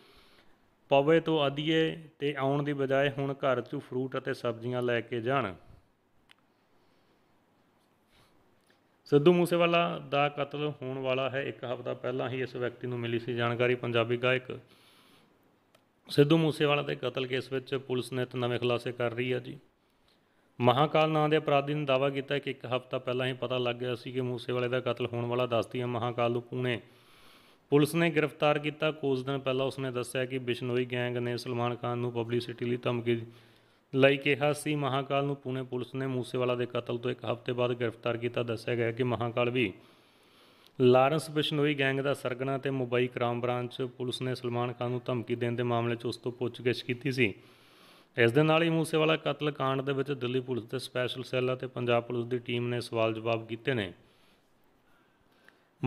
ਪਵੇ ਤੋਂ ਅਧੀਏ ਤੇ ਆਉਣ ਦੀ ਬਜਾਏ ਹੁਣ ਘਰ 'ਚੋਂ ਫਰੂਟ ਅਤੇ ਸਬਜ਼ੀਆਂ ਲੈ ਕੇ ਜਾਣ ਸਿੱਧੂ ਮੂਸੇਵਾਲਾ ਦਾ ਕਤਲ ਹੋਣ ਵਾਲਾ ਹੈ ਇੱਕ ਹਫ਼ਤਾ ਪਹਿਲਾਂ ਹੀ ਇਸ ਵਿਅਕਤੀ ਨੂੰ ਮਿਲੀ ਸੀ ਜਾਣਕਾਰੀ ਪੰਜਾਬੀ ਗਾਇਕ ਸਿੱਧੂ ਮੂਸੇਵਾਲਾ ਦੇ ਕਤਲ ਕੇਸ ਵਿੱਚ ਪੁਲਿਸ ਨੇ ਨਵੇਂ ਖੁਲਾਸੇ ਕਰ ਰਹੀ ਹੈ ਜੀ ਮਹਾਕਾਲ ਨਾਂ ਦੇ ਅਪਰਾਧੀ ਨੇ ਦਾਵਾ ਕੀਤਾ ਕਿ ਇੱਕ ਹਫ਼ਤਾ ਪਹਿਲਾਂ ਹੀ ਪਤਾ ਲੱਗ ਗਿਆ ਸੀ ਕਿ ਮੂਸੇਵਾਲੇ ਦਾ ਕਤਲ ਹੋਣ ਵਾਲਾ ਦੱਸਦੀ ਹੈ ਮਹਾਕਾਲ ਨੂੰ ਪੂਨੇ ਪੁਲਿਸ ਨੇ ਗ੍ਰਿਫਤਾਰ ਕੀਤਾ ਕੁਝ ਦਿਨ ਪਹਿਲਾਂ ਉਸਨੇ ਦੱਸਿਆ ਕਿ ਬਿਸ਼ਨੋਈ ਗੈਂਗ ਨੇ ਸਲਮਾਨ ਖਾਨ ਨੂੰ ਪਬਲਿਸਿਟੀ ਲਈ ਧਮਕੀ ਲਈ ਕਿਹਾ ਸੀ ਮਹਾਕਾਲ ਨੂੰ ਪੂਨੇ ਪੁਲਿਸ ਨੇ ਮੂਸੇਵਾਲਾ ਦੇ ਕਤਲ ਤੋਂ ਇੱਕ ਹਫ਼ਤੇ ਬਾਅਦ ਗ੍ਰਿਫਤਾਰ ਕੀਤਾ ਦੱਸਿਆ ਗਿਆ ਕਿ ਮਹਾਕਾਲ ਵੀ ਲਾਰੈਂਸ ਬਿਸ਼ਨੋਈ ਗੈਂਗ ਦਾ ਸਰਗਨਾ ਤੇ ਮੁੰਬਈ ਕ੍ਰਾਈਮ ਬ੍ਰਾਂਚ ਪੁਲਿਸ ਨੇ ਸਲਮਾਨ ਖਾਨ ਨੂੰ ਧਮਕੀ ਦੇਣ ਦੇ ਮਾਮਲੇ 'ਚ ਉਸ ਤੋਂ ਪੁੱਛਗਿੱਛ ਕੀਤੀ ਸੀ ਇਸ ਦੇ ਨਾਲ ਹੀ ਮੂਸੇਵਾਲਾ ਕਤਲ ਕਾਂਡ ਦੇ ਵਿੱਚ ਦਿੱਲੀ ਪੁਲਿਸ ਦੇ ਸਪੈਸ਼ਲ ਸੈੱਲ ਅਤੇ ਪੰਜਾਬ ਪੁਲਿਸ ਦੀ ਟੀਮ ਨੇ ਸਵਾਲ ਜਵਾਬ ਕੀਤੇ ਨੇ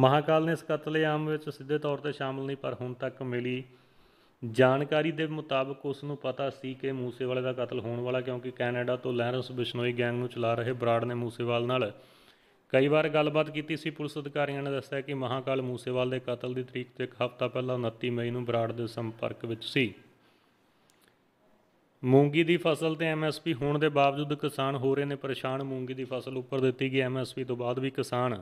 ਮਹਾਕਾਲ ਨੇ ਇਸ ਕਤਲੇਆਮ ਵਿੱਚ ਸਿੱਧੇ ਤੌਰ ਤੇ ਸ਼ਾਮਲ ਨਹੀਂ ਪਰ ਹੁਣ ਤੱਕ ਮਿਲੀ ਜਾਣਕਾਰੀ ਦੇ ਮੁਤਾਬਕ ਉਸ ਨੂੰ ਪਤਾ ਸੀ ਕਿ ਮੂਸੇਵਾਲੇ ਦਾ ਕਤਲ ਹੋਣ ਵਾਲਾ ਕਿਉਂਕਿ ਕੈਨੇਡਾ ਤੋਂ ਲੈਰੈਂਸ ਬਿਸ਼ਨੋਈ ਗੈਂਗ ਨੂੰ ਚਲਾ ਰਹੇ ਬਰਾੜ ਨੇ ਮੂਸੇਵਾਲ ਨਾਲ ਕਈ ਵਾਰ ਗੱਲਬਾਤ ਕੀਤੀ ਸੀ ਪੁਲਿਸ ਅਧਿਕਾਰੀਆਂ ਨੇ ਦੱਸਿਆ ਕਿ ਮਹਾਕਾਲ ਮੂਸੇਵਾਲ ਦੇ ਕਤਲ ਦੀ ਤਰੀਕ ਤੋਂ ਇੱਕ ਹਫ਼ਤਾ ਪਹਿਲਾਂ 29 ਮਈ ਨੂੰ ਬਰਾੜ ਦੇ ਸੰਪਰਕ ਵਿੱਚ ਸੀ ਮੂੰਗੀ ਦੀ ਫਸਲ ਤੇ ਐਮਐਸਪੀ ਹੋਣ ਦੇ ਬਾਵਜੂਦ ਕਿਸਾਨ ਹੋ ਰਹੇ ਨੇ ਪਰੇਸ਼ਾਨ ਮੂੰਗੀ ਦੀ ਫਸਲ ਉੱਪਰ ਦਿੱਤੀ ਗਈ ਐਮਐਸਪੀ ਤੋਂ ਬਾਅਦ ਵੀ ਕਿਸਾਨ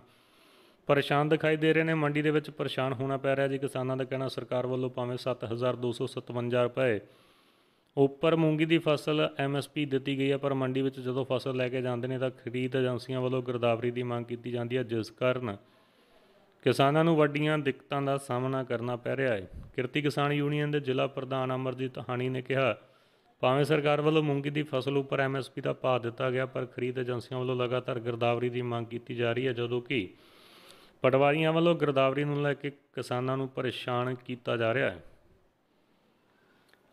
ਪਰੇਸ਼ਾਨ ਦਿਖਾਈ ਦੇ ਰਹੇ ਨੇ ਮੰਡੀ ਦੇ ਵਿੱਚ ਪਰੇਸ਼ਾਨ ਹੋਣਾ ਪੈ ਰਿਹਾ ਜੀ ਕਿਸਾਨਾਂ ਦਾ ਕਹਿਣਾ ਸਰਕਾਰ ਵੱਲੋਂ ਭਾਵੇਂ 7257 ਰੁਪਏ ਉੱਪਰ ਮੂੰਗੀ ਦੀ ਫਸਲ ਐਮਐਸਪੀ ਦਿੱਤੀ ਗਈ ਹੈ ਪਰ ਮੰਡੀ ਵਿੱਚ ਜਦੋਂ ਫਸਲ ਲੈ ਕੇ ਜਾਂਦੇ ਨੇ ਤਾਂ ਖਰੀਦ ਏਜੰਸੀਆਂ ਵੱਲੋਂ ਗਿਰਦਾਵਰੀ ਦੀ ਮੰਗ ਕੀਤੀ ਜਾਂਦੀ ਹੈ ਜਿਸ ਕਾਰਨ ਕਿਸਾਨਾਂ ਨੂੰ ਵੱਡੀਆਂ ਦਿੱਕਤਾਂ ਦਾ ਸਾਹਮਣਾ ਕਰਨਾ ਪੈ ਰਿਹਾ ਹੈ ਕਿਰਤੀ ਕਿਸਾਨ ਯੂਨੀਅਨ ਦੇ ਜ਼ਿਲ੍ਹਾ ਪ੍ਰਧਾਨ ਅਮਰਜੀਤ ਹਾਣੀ ਨੇ ਕਿਹਾ ਭਾਵੇਂ ਸਰਕਾਰ ਵੱਲੋਂ ਮੂੰਗੀ ਦੀ ਫਸਲ ਉੱਪਰ ਐਮਐਸਪੀ ਦਾ ਭਾਅ ਦਿੱਤਾ ਗਿਆ ਪਰ ਖਰੀਦ ਏਜੰਸੀਆਂ ਵੱਲੋਂ ਲਗਾਤਾਰ ਗਿਰਦਾਵਰੀ ਦੀ ਮੰਗ ਕੀਤੀ ਜਾ ਰਹੀ ਹੈ ਜਦੋਂ ਕਿ ਪਟਵਾਰੀਆਂ ਵੱਲੋਂ ਗਰਦਾਵਰੀ ਨੂੰ ਲੈ ਕੇ ਕਿਸਾਨਾਂ ਨੂੰ ਪਰੇਸ਼ਾਨ ਕੀਤਾ ਜਾ ਰਿਹਾ ਹੈ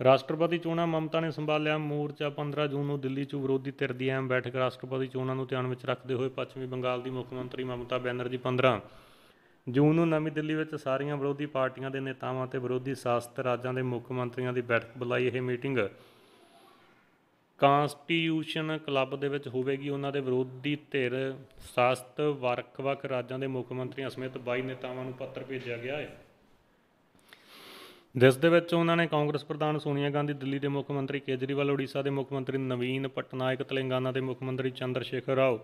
ਰਾਸ਼ਟਰਪਤੀ ਚੋਣਾਂ ਮਮਤਾ ਨੇ ਸੰਭਾਲਿਆ ਮੋਰਚਾ 15 ਜੂਨ ਨੂੰ ਦਿੱਲੀ 'ਚ ਵਿਰੋਧੀ ਧਿਰ ਦੀ ਐਮ ਬੈਠਕ ਰਾਸ਼ਟਰਪਤੀ ਚੋਣਾਂ ਨੂੰ ਧਿਆਨ ਵਿੱਚ ਰੱਖਦੇ ਹੋਏ ਪੱਛਮੀ ਬੰਗਾਲ ਦੀ ਮੁੱਖ ਮੰਤਰੀ ਮਮਤਾ ਬੈਨਰਜੀ 15 ਜੂਨ ਨੂੰ ਨਵੀਂ ਦਿੱਲੀ ਵਿੱਚ ਸਾਰੀਆਂ ਵਿਰੋਧੀ ਪਾਰਟੀਆਂ ਦੇ ਨੇਤਾਵਾਂ ਤੇ ਵਿਰੋਧੀ ਸ਼ਾਸਤ ਰਾਜਾਂ ਦੇ ਮੁੱਖ ਮੰਤਰੀਆਂ ਦੀ ਬੈਠਕ ਬੁਲਾਈ ਇਹ ਮੀਟਿੰਗ ਕਾਂਸਟੀਟਿਊਸ਼ਨ ਕਲੱਬ ਦੇ ਵਿੱਚ ਹੋਵੇਗੀ ਉਹਨਾਂ ਦੇ ਵਿਰੋਧੀ ਧਿਰ ਸਾਸਤ ਵਰਕ ਵੱਖ ਰਾਜਾਂ ਦੇ ਮੁੱਖ ਮੰਤਰੀਆਂ ਸਮੇਤ 22 ਨੇਤਾਵਾਂ ਨੂੰ ਪੱਤਰ ਭੇਜਿਆ ਗਿਆ ਹੈ ਜਿਸ ਦੇ ਵਿੱਚ ਉਹਨਾਂ ਨੇ ਕਾਂਗਰਸ ਪ੍ਰਧਾਨ ਸੋਨੀਆ ਗਾਂਧੀ ਦਿੱਲੀ ਦੇ ਮੁੱਖ ਮੰਤਰੀ ਕੇਜਰੀਵਾਲ ਓਡੀਸ਼ਾ ਦੇ ਮੁੱਖ ਮੰਤਰੀ ਨਵੀਨ ਪਟਨਾਇਕ ਤੇਲੰਗਾਨਾ ਦੇ ਮੁੱਖ ਮੰਤਰੀ ਚੰਦਰ ਸ਼ੇਖਰ ਰਾਓ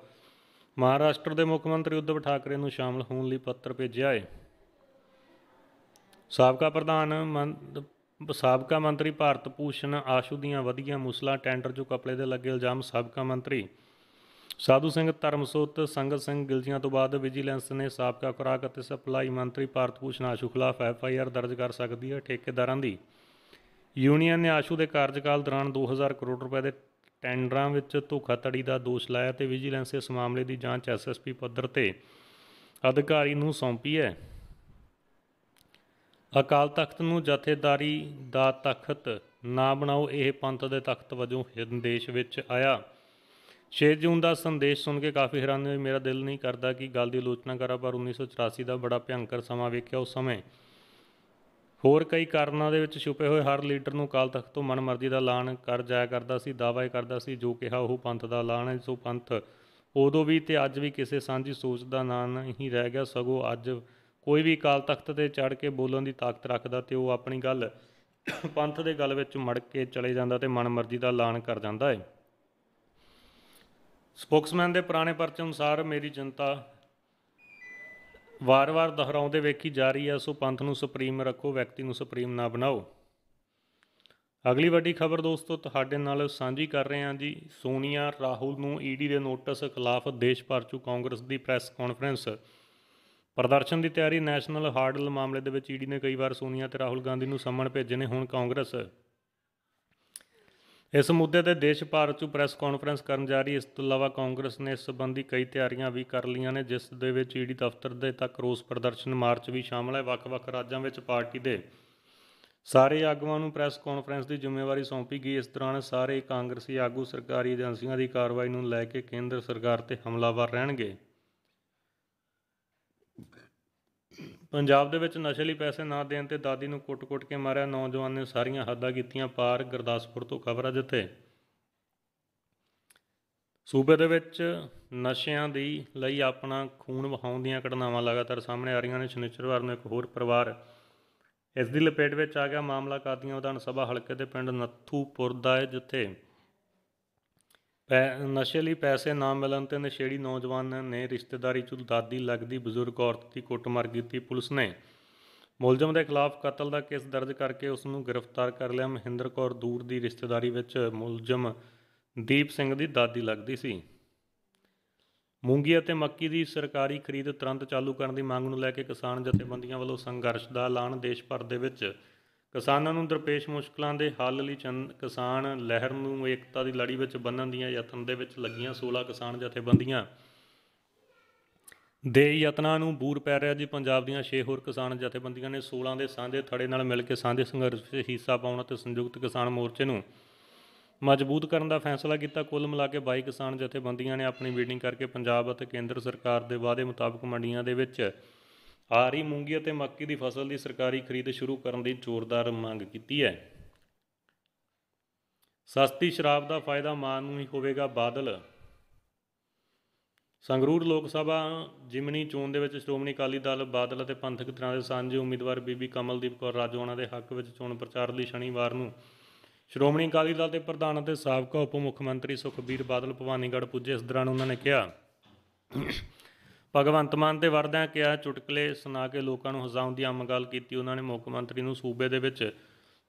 ਮਹਾਰਾਸ਼ਟਰ ਦੇ ਮੁੱਖ ਮੰਤਰੀ ਉद्धਵ ਠਾਕਰੇ ਨੂੰ ਸ਼ਾਮਲ ਹੋਣ ਲਈ ਪੱਤਰ ਭੇਜਿਆ ਹੈ ਸਾਬਕਾ ਪ੍ਰਧਾਨ ਸਾਬਕਾ ਮੰਤਰੀ ਭਾਰਤ ਪੂਸ਼ਣ ਆਸ਼ੂ ਦੀਆਂ ਵਧੀਆਂ ਮੁਸਲਾ ਟੈਂਡਰ ਜੋ ਕਪੜੇ ਦੇ ਲੱਗੇ ਇਲਜ਼ਾਮ ਸਾਬਕਾ ਮੰਤਰੀ ਸਾਧੂ ਸਿੰਘ ਧਰਮਸੋਤ ਸੰਗਤ ਸਿੰਘ ਗਿਲਜੀਆਂ ਤੋਂ ਬਾਅਦ ਵਿਜੀਲੈਂਸ ਨੇ ਸਾਬਕਾ ਖੁਰਾਕ ਅਤੇ ਸਪਲਾਈ ਮੰਤਰੀ ਭਾਰਤ ਪੂਸ਼ਣ ਆਸ਼ੂ ਖਿਲਾਫ ਐਫ ਆਈ ਆਰ ਦਰਜ ਕਰ ਸਕਦੀ ਹੈ ਠੇਕੇਦਾਰਾਂ ਦੀ ਯੂਨੀਅਨ ਨੇ ਆਸ਼ੂ ਦੇ ਕਾਰਜਕਾਲ ਦੌਰਾਨ 2000 ਕਰੋੜ ਰੁਪਏ ਦੇ ਟੈਂਡਰਾਂ ਵਿੱਚ ਧੋਖਾਧੜੀ ਦਾ ਦੋਸ਼ ਲਾਇਆ ਤੇ ਵਿਜੀਲੈਂਸ ਇਸ ਮਾਮਲੇ ਦੀ ਜਾਂਚ ਐਸਐਸਪੀ ਪੱਧਰ ਤੇ ਅਧਿਕਾਰੀ ਨੂੰ ਸੌਂਪੀ ਹੈ ਅਕਾਲ ਤਖਤ ਨੂੰ ਜਥੇਦਾਰੀ ਦਾ ਤਖਤ ਨਾ ਬਣਾਓ ਇਹ ਪੰਥ ਦੇ ਤਖਤ ਵਜੋਂ ਹਿੰਦੇਸ਼ ਵਿੱਚ ਆਇਆ 6 ਜੂਨ ਦਾ ਸੰਦੇਸ਼ ਸੁਣ ਕੇ ਕਾਫੀ ਹੈਰਾਨ ਹੋਏ ਮੇਰਾ ਦਿਲ ਨਹੀਂ ਕਰਦਾ ਕਿ ਗੱਲ ਦੀ ਆਲੋਚਨਾ ਕਰਾਂ ਪਰ 1984 ਦਾ ਬੜਾ ਭਿਆਨਕ ਸਮਾਂ ਵੇਖਿਆ ਉਸ ਸਮੇਂ ਹੋਰ ਕਈ ਕਾਰਨਾਂ ਦੇ ਵਿੱਚ ਛੁਪੇ ਹੋਏ ਹਰ ਲੀਡਰ ਨੂੰ ਕਾਲ ਤਖਤ ਤੋਂ ਮਨਮਰਜ਼ੀ ਦਾ ਐਲਾਨ ਕਰ ਜਾਇਆ ਕਰਦਾ ਸੀ ਦਾਅਵਾ ਕਰਦਾ ਸੀ ਜੋ ਕਿਹਾ ਉਹ ਪੰਥ ਦਾ ਐਲਾਨ ਹੈ ਸੋ ਪੰਥ ਉਦੋਂ ਵੀ ਤੇ ਅੱਜ ਵੀ ਕਿਸੇ ਸਾਂਝੀ ਸੋਚ ਦਾ ਨਾਂ ਨਹੀਂ ਰਹਿ ਗਿਆ ਸਗੋਂ ਅੱਜ ਕੋਈ ਵੀ ਅਕਾਲ ਤਖਤ ਤੇ ਚੜ ਕੇ ਬੋਲਣ ਦੀ ਤਾਕਤ ਰੱਖਦਾ ਤੇ ਉਹ ਆਪਣੀ ਗੱਲ ਪੰਥ ਦੇ ਗੱਲ ਵਿੱਚ ਮੜ ਕੇ ਚਲੇ ਜਾਂਦਾ ਤੇ ਮਨਮਰਜ਼ੀ ਦਾ ਐਲਾਨ ਕਰ ਜਾਂਦਾ ਹੈ ਸਪੋਕਸਮੈਨ ਦੇ ਪੁਰਾਣੇ ਪਰਚੇ ਅਨੁਸਾਰ ਮੇਰੀ ਜਨਤਾ ਵਾਰ-ਵਾਰ ਦੁਹਰਾਉਂਦੇ ਵੇਖੀ ਜਾ ਰਹੀ ਹੈ ਸੋ ਪੰਥ ਨੂੰ ਸੁਪਰੀਮ ਰੱਖੋ ਵਿਅਕਤੀ ਨੂੰ ਸੁਪਰੀਮ ਨਾ ਬਣਾਓ ਅਗਲੀ ਵੱਡੀ ਖਬਰ ਦੋਸਤੋ ਤੁਹਾਡੇ ਨਾਲ ਸਾਂਝੀ ਕਰ ਰਹੇ ਹਾਂ ਜੀ ਸੋਨੀਆ ਰਾਹੁਲ ਨੂੰ ਈਡੀ ਦੇ ਨੋਟਿਸ ਖਿਲਾਫ ਦੇਸ਼ ਭਰ ਚੋਂ ਕਾਂਗਰਸ ਦੀ ਪ੍ਰੈਸ ਕਾਨਫਰੰਸ ਪ੍ਰਦਰਸ਼ਨ ਦੀ ਤਿਆਰੀ ਨੈਸ਼ਨਲ ਹਾਰਡਲ ਮਾਮਲੇ ਦੇ ਵਿੱਚ ਈਡੀ ਨੇ ਕਈ ਵਾਰ ਸੋਨੀਆ ਤੇ ਰਾਹੁਲ ਗਾਂਧੀ ਨੂੰ ਸੰਮਣ ਭੇਜੇ ਨੇ ਹੁਣ ਕਾਂਗਰਸ ਇਸ ਮੁੱਦੇ ਤੇ ਦੇਸ਼ ਭਰ 'ਚ ਪ੍ਰੈਸ ਕਾਨਫਰੰਸ ਕਰਨ ਜਾ ਰਹੀ ਇਸ ਤੋਂ ਇਲਾਵਾ ਕਾਂਗਰਸ ਨੇ ਇਸ ਸੰਬੰਧੀ ਕਈ ਤਿਆਰੀਆਂ ਵੀ ਕਰ ਲਈਆਂ ਨੇ ਜਿਸ ਦੇ ਵਿੱਚ ਈਡੀ ਦਫ਼ਤਰ ਦੇ ਤੱਕ ਰੋਸ ਪ੍ਰਦਰਸ਼ਨ ਮਾਰਚ ਵੀ ਸ਼ਾਮਲ ਹੈ ਵੱਖ-ਵੱਖ ਰਾਜਾਂ ਵਿੱਚ ਪਾਰਟੀ ਦੇ ਸਾਰੇ ਆਗੂਆਂ ਨੂੰ ਪ੍ਰੈਸ ਕਾਨਫਰੰਸ ਦੀ ਜ਼ਿੰਮੇਵਾਰੀ ਸੌਂਪੀ ਗਈ ਇਸ ਦੌਰਾਨ ਸਾਰੇ ਕਾਂਗਰਸੀ ਆਗੂ ਸਰਕਾਰੀ ਏਜੰਸੀਆਂ ਦੀ ਕਾਰਵਾਈ ਨੂੰ ਲੈ ਕੇ ਕੇਂਦਰ ਸਰਕਾਰ ਤੇ ਹਮਲਾਵਰ ਰਹਿਣਗੇ ਪੰਜਾਬ ਦੇ ਵਿੱਚ ਨਸ਼ੇ ਲਈ ਪੈਸੇ ਨਾ ਦੇਣ ਤੇ ਦਾਦੀ ਨੂੰ ਕੁੱਟ-ਕੁੱਟ ਕੇ ਮਾਰਿਆ ਨੌਜਵਾਨ ਨੇ ਸਾਰੀਆਂ ਹੱਦਾਂ ਕੀਤੀਆਂ ਪਾਰ ਗੁਰਦਾਸਪੁਰ ਤੋਂ ਖਬਰ ਆ ਜਿੱਥੇ ਸੂਬੇ ਦੇ ਵਿੱਚ ਨਸ਼ਿਆਂ ਦੀ ਲਈ ਆਪਣਾ ਖੂਨ ਵਹਾਉਣ ਦੀਆਂ ਘਟਨਾਵਾਂ ਲਗਾਤਾਰ ਸਾਹਮਣੇ ਆ ਰਹੀਆਂ ਨੇ ਸ਼ਨੀਚਰਵਾਰ ਨੂੰ ਇੱਕ ਹੋਰ ਪਰਿਵਾਰ ਇਸ ਦੀ ਲਪੇਟ ਵਿੱਚ ਆ ਗਿਆ ਮਾਮਲਾ ਕਾਦੀਆਂ ਵਿਧਾਨ ਸਭਾ ਹਲਕੇ ਦੇ ਪਿੰਡ ਨੱਥੂਪੁਰ ਦਾ ਹੈ ਜਿੱਥੇ ਪੈ ਨਸ਼ੇ ਲਈ ਪੈਸੇ ਨਾ ਮਿਲਣ ਤੇ ਨਸ਼ੇੜੀ ਨੌਜਵਾਨ ਨੇ ਰਿਸ਼ਤੇਦਾਰੀ 'ਚ ਦਾਦੀ ਲੱਗਦੀ ਬਜ਼ੁਰਗ ਔਰਤ ਦੀ ਕੁੱਟਮਾਰ ਕੀਤੀ ਪੁਲਿਸ ਨੇ ਮੁਲਜ਼ਮ ਦੇ ਖਿਲਾਫ ਕਤਲ ਦਾ ਕੇਸ ਦਰਜ ਕਰਕੇ ਉਸ ਨੂੰ ਗ੍ਰਿਫਤਾਰ ਕਰ ਲਿਆ ਮਹਿੰਦਰ ਕੌਰ ਦੂਰ ਦੀ ਰਿਸ਼ਤੇਦਾਰੀ ਵਿੱਚ ਮੁਲਜ਼ਮ ਦੀਪ ਸਿੰਘ ਦੀ ਦਾਦੀ ਲੱਗਦੀ ਸੀ ਮੂੰਗੀ ਅਤੇ ਮੱਕੀ ਦੀ ਸਰਕਾਰੀ ਖਰੀਦ ਤੁਰੰਤ ਚਾਲੂ ਕਰਨ ਦੀ ਮੰਗ ਨੂੰ ਲੈ ਕੇ ਕਿਸਾਨ ਜਥੇਬੰਦੀਆਂ ਵੱਲੋਂ ਸੰਘਰਸ਼ ਦਾ ਐਲਾਨ ਦੇਸ਼ ਭਰ ਦੇ ਵਿੱਚ ਕਿਸਾਨਾਂ ਨੂੰ ਦਰਪੇਸ਼ ਮੁਸ਼ਕਲਾਂ ਦੇ ਹੱਲ ਲਈ ਚੰਨ ਕਿਸਾਨ ਲਹਿਰ ਨੂੰ ਏਕਤਾ ਦੀ ਲੜੀ ਵਿੱਚ ਬੰਨਣ ਦੀਆਂ ਯਤਨ ਦੇ ਵਿੱਚ ਲੱਗੀਆਂ 16 ਕਿਸਾਨ ਜਥੇਬੰਦੀਆਂ ਦੇ ਯਤਨਾਂ ਨੂੰ ਬੂਰ ਪੈ ਰਿਹਾ ਜੀ ਪੰਜਾਬ ਦੀਆਂ 6 ਹੋਰ ਕਿਸਾਨ ਜਥੇਬੰਦੀਆਂ ਨੇ 16 ਦੇ ਸਾਂਝੇ ਥੜੇ ਨਾਲ ਮਿਲ ਕੇ ਸਾਂਝੇ ਸੰਘਰਸ਼ ਵਿੱਚ ਹਿੱਸਾ ਪਾਉਣ ਅਤੇ ਸੰਯੁਕਤ ਕਿਸਾਨ ਮੋਰਚੇ ਨੂੰ ਮਜ਼ਬੂਤ ਕਰਨ ਦਾ ਫੈਸਲਾ ਕੀਤਾ ਕੁੱਲ ਮਿਲਾ ਕੇ 22 ਕਿਸਾਨ ਜਥੇਬੰਦੀਆਂ ਨੇ ਆਪਣੀ ਮੀਟਿੰਗ ਕਰਕੇ ਪੰਜਾਬ ਅਤੇ ਕੇਂਦਰ ਸਰਕਾਰ ਦੇ ਵਾਅਦੇ ਮੁਤਾਬਕ ਮੰਡੀਆਂ ਦੇ ਵਿੱਚ ਆਰੀ ਮੂੰਗੀ ਅਤੇ ਮੱਕੀ ਦੀ ਫਸਲ ਦੀ ਸਰਕਾਰੀ ਖਰੀਦ ਸ਼ੁਰੂ ਕਰਨ ਦੀ ਜ਼ੋਰਦਾਰ ਮੰਗ ਕੀਤੀ ਹੈ ਸਸਤੀ ਸ਼ਰਾਬ ਦਾ ਫਾਇਦਾ ਮਾਨ ਨੂੰ ਹੀ ਹੋਵੇਗਾ ਬਾਦਲ ਸੰਗਰੂਰ ਲੋਕ ਸਭਾ ਜਿਮਨੀ ਚੋਣ ਦੇ ਵਿੱਚ ਸ਼੍ਰੋਮਣੀ ਅਕਾਲੀ ਦਲ ਬਾਦਲ ਅਤੇ ਪੰਥਕ ਤਰ੍ਹਾਂ ਦੇ ਸਾਂਝੇ ਉਮੀਦਵਾਰ ਬੀਬੀ ਕਮਲਦੀਪ ਕੌਰ ਉਹਨਾਂ ਦੇ ਹੱਕ ਵਿੱਚ ਚੋਣ ਪ੍ਰਚਾਰ ਲਈ ਸ਼ਨੀਵਾਰ ਨੂੰ ਸ਼੍ਰੋਮਣੀ ਅਕਾਲੀ ਦਲ ਦੇ ਪ੍ਰਧਾਨ ਅਤੇ ਸਾਬਕਾ ਉਪ ਮੁੱਖ ਮੰਤਰੀ ਸੁਖਬੀਰ ਬਾਦਲ ਭਵਾਨੀਗੜ੍ਹ ਪੁੱਜੇ ਇਸ ਦੌਰਾਨ ਉਹਨਾਂ ਨੇ ਕਿਹਾ ਭਗਵੰਤ ਮਾਨ ਦੇ ਵਰਦਿਆਂ ਕਿਹਾ ਚੁਟਕਲੇ ਸੁਣਾ ਕੇ ਲੋਕਾਂ ਨੂੰ ਹਸਾਉਣ ਦੀ ਗੱਲ ਕੀਤੀ ਉਹਨਾਂ ਨੇ ਮੁੱਖ ਮੰਤਰੀ ਨੂੰ ਸੂਬੇ ਦੇ ਵਿੱਚ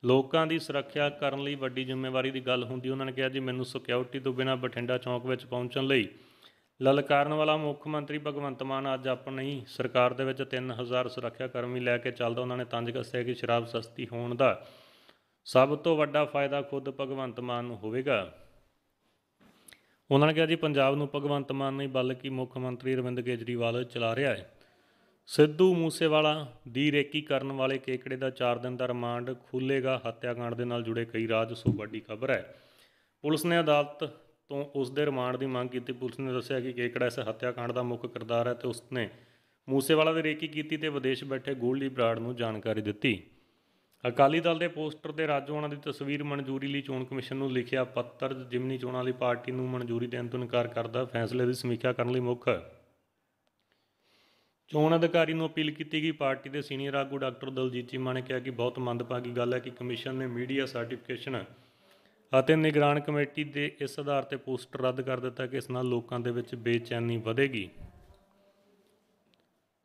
ਲੋਕਾਂ ਦੀ ਸੁਰੱਖਿਆ ਕਰਨ ਲਈ ਵੱਡੀ ਜ਼ਿੰਮੇਵਾਰੀ ਦੀ ਗੱਲ ਹੁੰਦੀ ਉਹਨਾਂ ਨੇ ਕਿਹਾ ਜੀ ਮੈਨੂੰ ਸਿਕਿਉਰਿਟੀ ਤੋਂ ਬਿਨਾ ਬਠਿੰਡਾ ਚੌਂਕ ਵਿੱਚ ਪਹੁੰਚਣ ਲਈ ਲਲਕਾਰਨ ਵਾਲਾ ਮੁੱਖ ਮੰਤਰੀ ਭਗਵੰਤ ਮਾਨ ਅੱਜ ਆਪਣੀ ਸਰਕਾਰ ਦੇ ਵਿੱਚ 3000 ਸੁਰੱਖਿਆ ਕਰਮੀ ਲੈ ਕੇ ਚੱਲਦਾ ਉਹਨਾਂ ਨੇ ਤੰਜ ਕੱਸਿਆ ਕਿ ਸ਼ਰਾਬ ਸਸਤੀ ਹੋਣ ਦਾ ਸਭ ਤੋਂ ਵੱਡਾ ਫਾਇਦਾ ਖੁਦ ਭਗਵੰਤ ਮਾਨ ਨੂੰ ਹੋਵੇਗਾ ਉਹਨਾਂ ਨੇ ਕਿਹਾ ਜੀ ਪੰਜਾਬ ਨੂੰ ਭਗਵੰਤ ਮਾਨ ਨਹੀਂ ਬਲਕਿ ਮੁੱਖ ਮੰਤਰੀ ਰਵਿੰਦ ਕੇਜਰੀਵਾਲ ਚਲਾ ਰਿਹਾ ਹੈ ਸਿੱਧੂ ਮੂਸੇਵਾਲਾ ਦੀ ਰੇਕੀ ਕਰਨ ਵਾਲੇ ਕੇਕੜੇ ਦਾ 4 ਦਿਨ ਦਾ ਰਿਮਾਂਡ ਖੁੱਲੇਗਾ ਹੱਤਿਆਕਾਂਡ ਦੇ ਨਾਲ ਜੁੜੇ ਕਈ ਰਾਜ ਸੋ ਵੱਡੀ ਖਬਰ ਹੈ ਪੁਲਿਸ ਨੇ ਅਦਾਲਤ ਤੋਂ ਉਸ ਦੇ ਰਿਮਾਂਡ ਦੀ ਮੰਗ ਕੀਤੀ ਪੁਲਿਸ ਨੇ ਦੱਸਿਆ ਕਿ ਕੇਕੜਾ ਇਸ ਹੱਤਿਆਕਾਂਡ ਦਾ ਮੁੱਖ ਕਿਰਦਾਰ ਹੈ ਤੇ ਉਸ ਨੇ ਮੂਸੇਵਾਲਾ ਦੀ ਰੇਕੀ ਕੀਤੀ ਤੇ ਵਿਦੇਸ਼ ਬੈਠੇ ਗੋਲਡੀ ਬਰਾੜ ਨੂੰ ਜਾਣਕਾਰੀ ਦਿੱਤੀ ਅਕਾਲੀ ਦਲ ਦੇ ਪੋਸਟਰ ਤੇ ਰਾਜੂ ਹੋਣਾ ਦੀ ਤਸਵੀਰ ਮਨਜ਼ੂਰੀ ਲਈ ਚੋਣ ਕਮਿਸ਼ਨ ਨੂੰ ਲਿਖਿਆ ਪੱਤਰ ਜਿਮਨੀ ਚੋਣਾਂ ਲਈ ਪਾਰਟੀ ਨੂੰ ਮਨਜ਼ੂਰੀ ਦੇਣ ਤੋਂ ਇਨਕਾਰ ਕਰਦਾ ਫੈਸਲੇ ਦੀ ਸਮੀਖਿਆ ਕਰਨ ਲਈ ਮੁੱਖ ਚੋਣ ਅਧਿਕਾਰੀ ਨੂੰ ਅਪੀਲ ਕੀਤੀ ਗਈ ਪਾਰਟੀ ਦੇ ਸੀਨੀਅਰ ਆਗੂ ਡਾਕਟਰ ਦਲਜੀਤ ਚੀਮਾ ਨੇ ਕਿਹਾ ਕਿ ਬਹੁਤ ਮੰਦਭਾਗੀ ਗੱਲ ਹੈ ਕਿ ਕਮਿਸ਼ਨ ਨੇ ਮੀਡੀਆ ਸਰਟੀਫਿਕੇਸ਼ਨ ਅਤੇ ਨਿਗਰਾਨ ਕਮੇਟੀ ਦੇ ਇਸ ਆਧਾਰ ਤੇ ਪੋਸਟਰ ਰੱਦ ਕਰ ਦਿੱਤਾ ਕਿ ਇਸ ਨਾਲ ਲੋਕਾਂ ਦੇ ਵਿੱਚ ਬੇਚੈਨੀ ਵਧੇਗੀ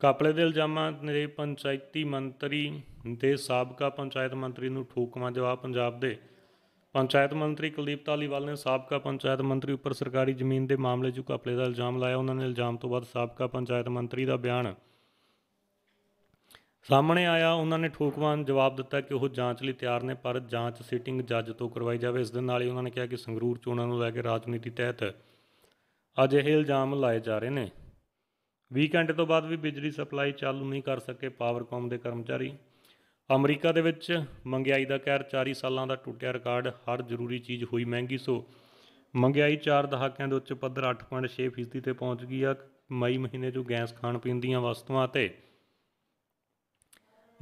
ਕਾਪਲੇ ਦੇ ਇਲਜ਼ਾਮਾਂ ਦੇ ਪੰਚਾਇਤੀ ਮੰਤਰੀ ਤੇ ਸਾਬਕਾ ਪੰਚਾਇਤ ਮੰਤਰੀ ਨੂੰ ਠੋਕਵਾ ਜਵਾਬ ਪੰਜਾਬ ਦੇ ਪੰਚਾਇਤ ਮੰਤਰੀ ਕੁਲਦੀਪ ਤਾਲੀਵਾਲ ਨੇ ਸਾਬਕਾ ਪੰਚਾਇਤ ਮੰਤਰੀ ਉੱਪਰ ਸਰਕਾਰੀ ਜ਼ਮੀਨ ਦੇ ਮਾਮਲੇ 'ਚ ਕਾਪਲੇ ਦਾ ਇਲਜ਼ਾਮ ਲਾਇਆ ਉਹਨਾਂ ਨੇ ਇਲਜ਼ਾਮ ਤੋਂ ਬਾਅਦ ਸਾਬਕਾ ਪੰਚਾਇਤ ਮੰਤਰੀ ਦਾ ਬਿਆਨ ਸਾਹਮਣੇ ਆਇਆ ਉਹਨਾਂ ਨੇ ਠੋਕਵਾਨ ਜਵਾਬ ਦਿੱਤਾ ਕਿ ਉਹ ਜਾਂਚ ਲਈ ਤਿਆਰ ਨੇ ਪਰ ਜਾਂਚ ਸਿਟਿੰਗ ਜੱਜ ਤੋਂ ਕਰਵਾਈ ਜਾਵੇ ਇਸ ਦੇ ਨਾਲ ਹੀ ਉਹਨਾਂ ਨੇ ਕਿਹਾ ਕਿ ਸੰਗਰੂਰ ਚੋਣਾਂ ਨੂੰ ਲੈ ਕੇ ਰਾਜਨੀਤੀ ਤਹਿਤ ਅੱਜ ਇਹ ਇਲਜ਼ਾਮ ਲਾਏ ਜਾ ਰਹੇ ਨੇ 20 ਘੰਟੇ ਤੋਂ ਬਾਅਦ ਵੀ ਬਿਜਲੀ ਸਪਲਾਈ ਚਾਲੂ ਨਹੀਂ ਕਰ ਸਕੇ ਪਾਵਰਕਾਮ ਦੇ ਕਰਮਚਾਰੀ ਅਮਰੀਕਾ ਦੇ ਵਿੱਚ ਮੰਗਿਆਈ ਦਾ ਕਹਿਰ 4 ਸਾਲਾਂ ਦਾ ਟੁੱਟਿਆ ਰਿਕਾਰਡ ਹਰ ਜ਼ਰੂਰੀ ਚੀਜ਼ ਹੋਈ ਮਹਿੰਗੀ ਸੋ ਮੰਗਿਆਈ 4 ਦਹਾਕਿਆਂ ਦੇ ਉੱਚ ਪੱਧਰ 8.6% ਤੇ ਪਹੁੰਚ ਗਈ ਆ ਮਈ ਮਹੀਨੇ ਜੋ ਗੈਸ ਖਾਣ ਪੀਣ ਦੀਆਂ ਵਸਤੂਆਂ ਤੇ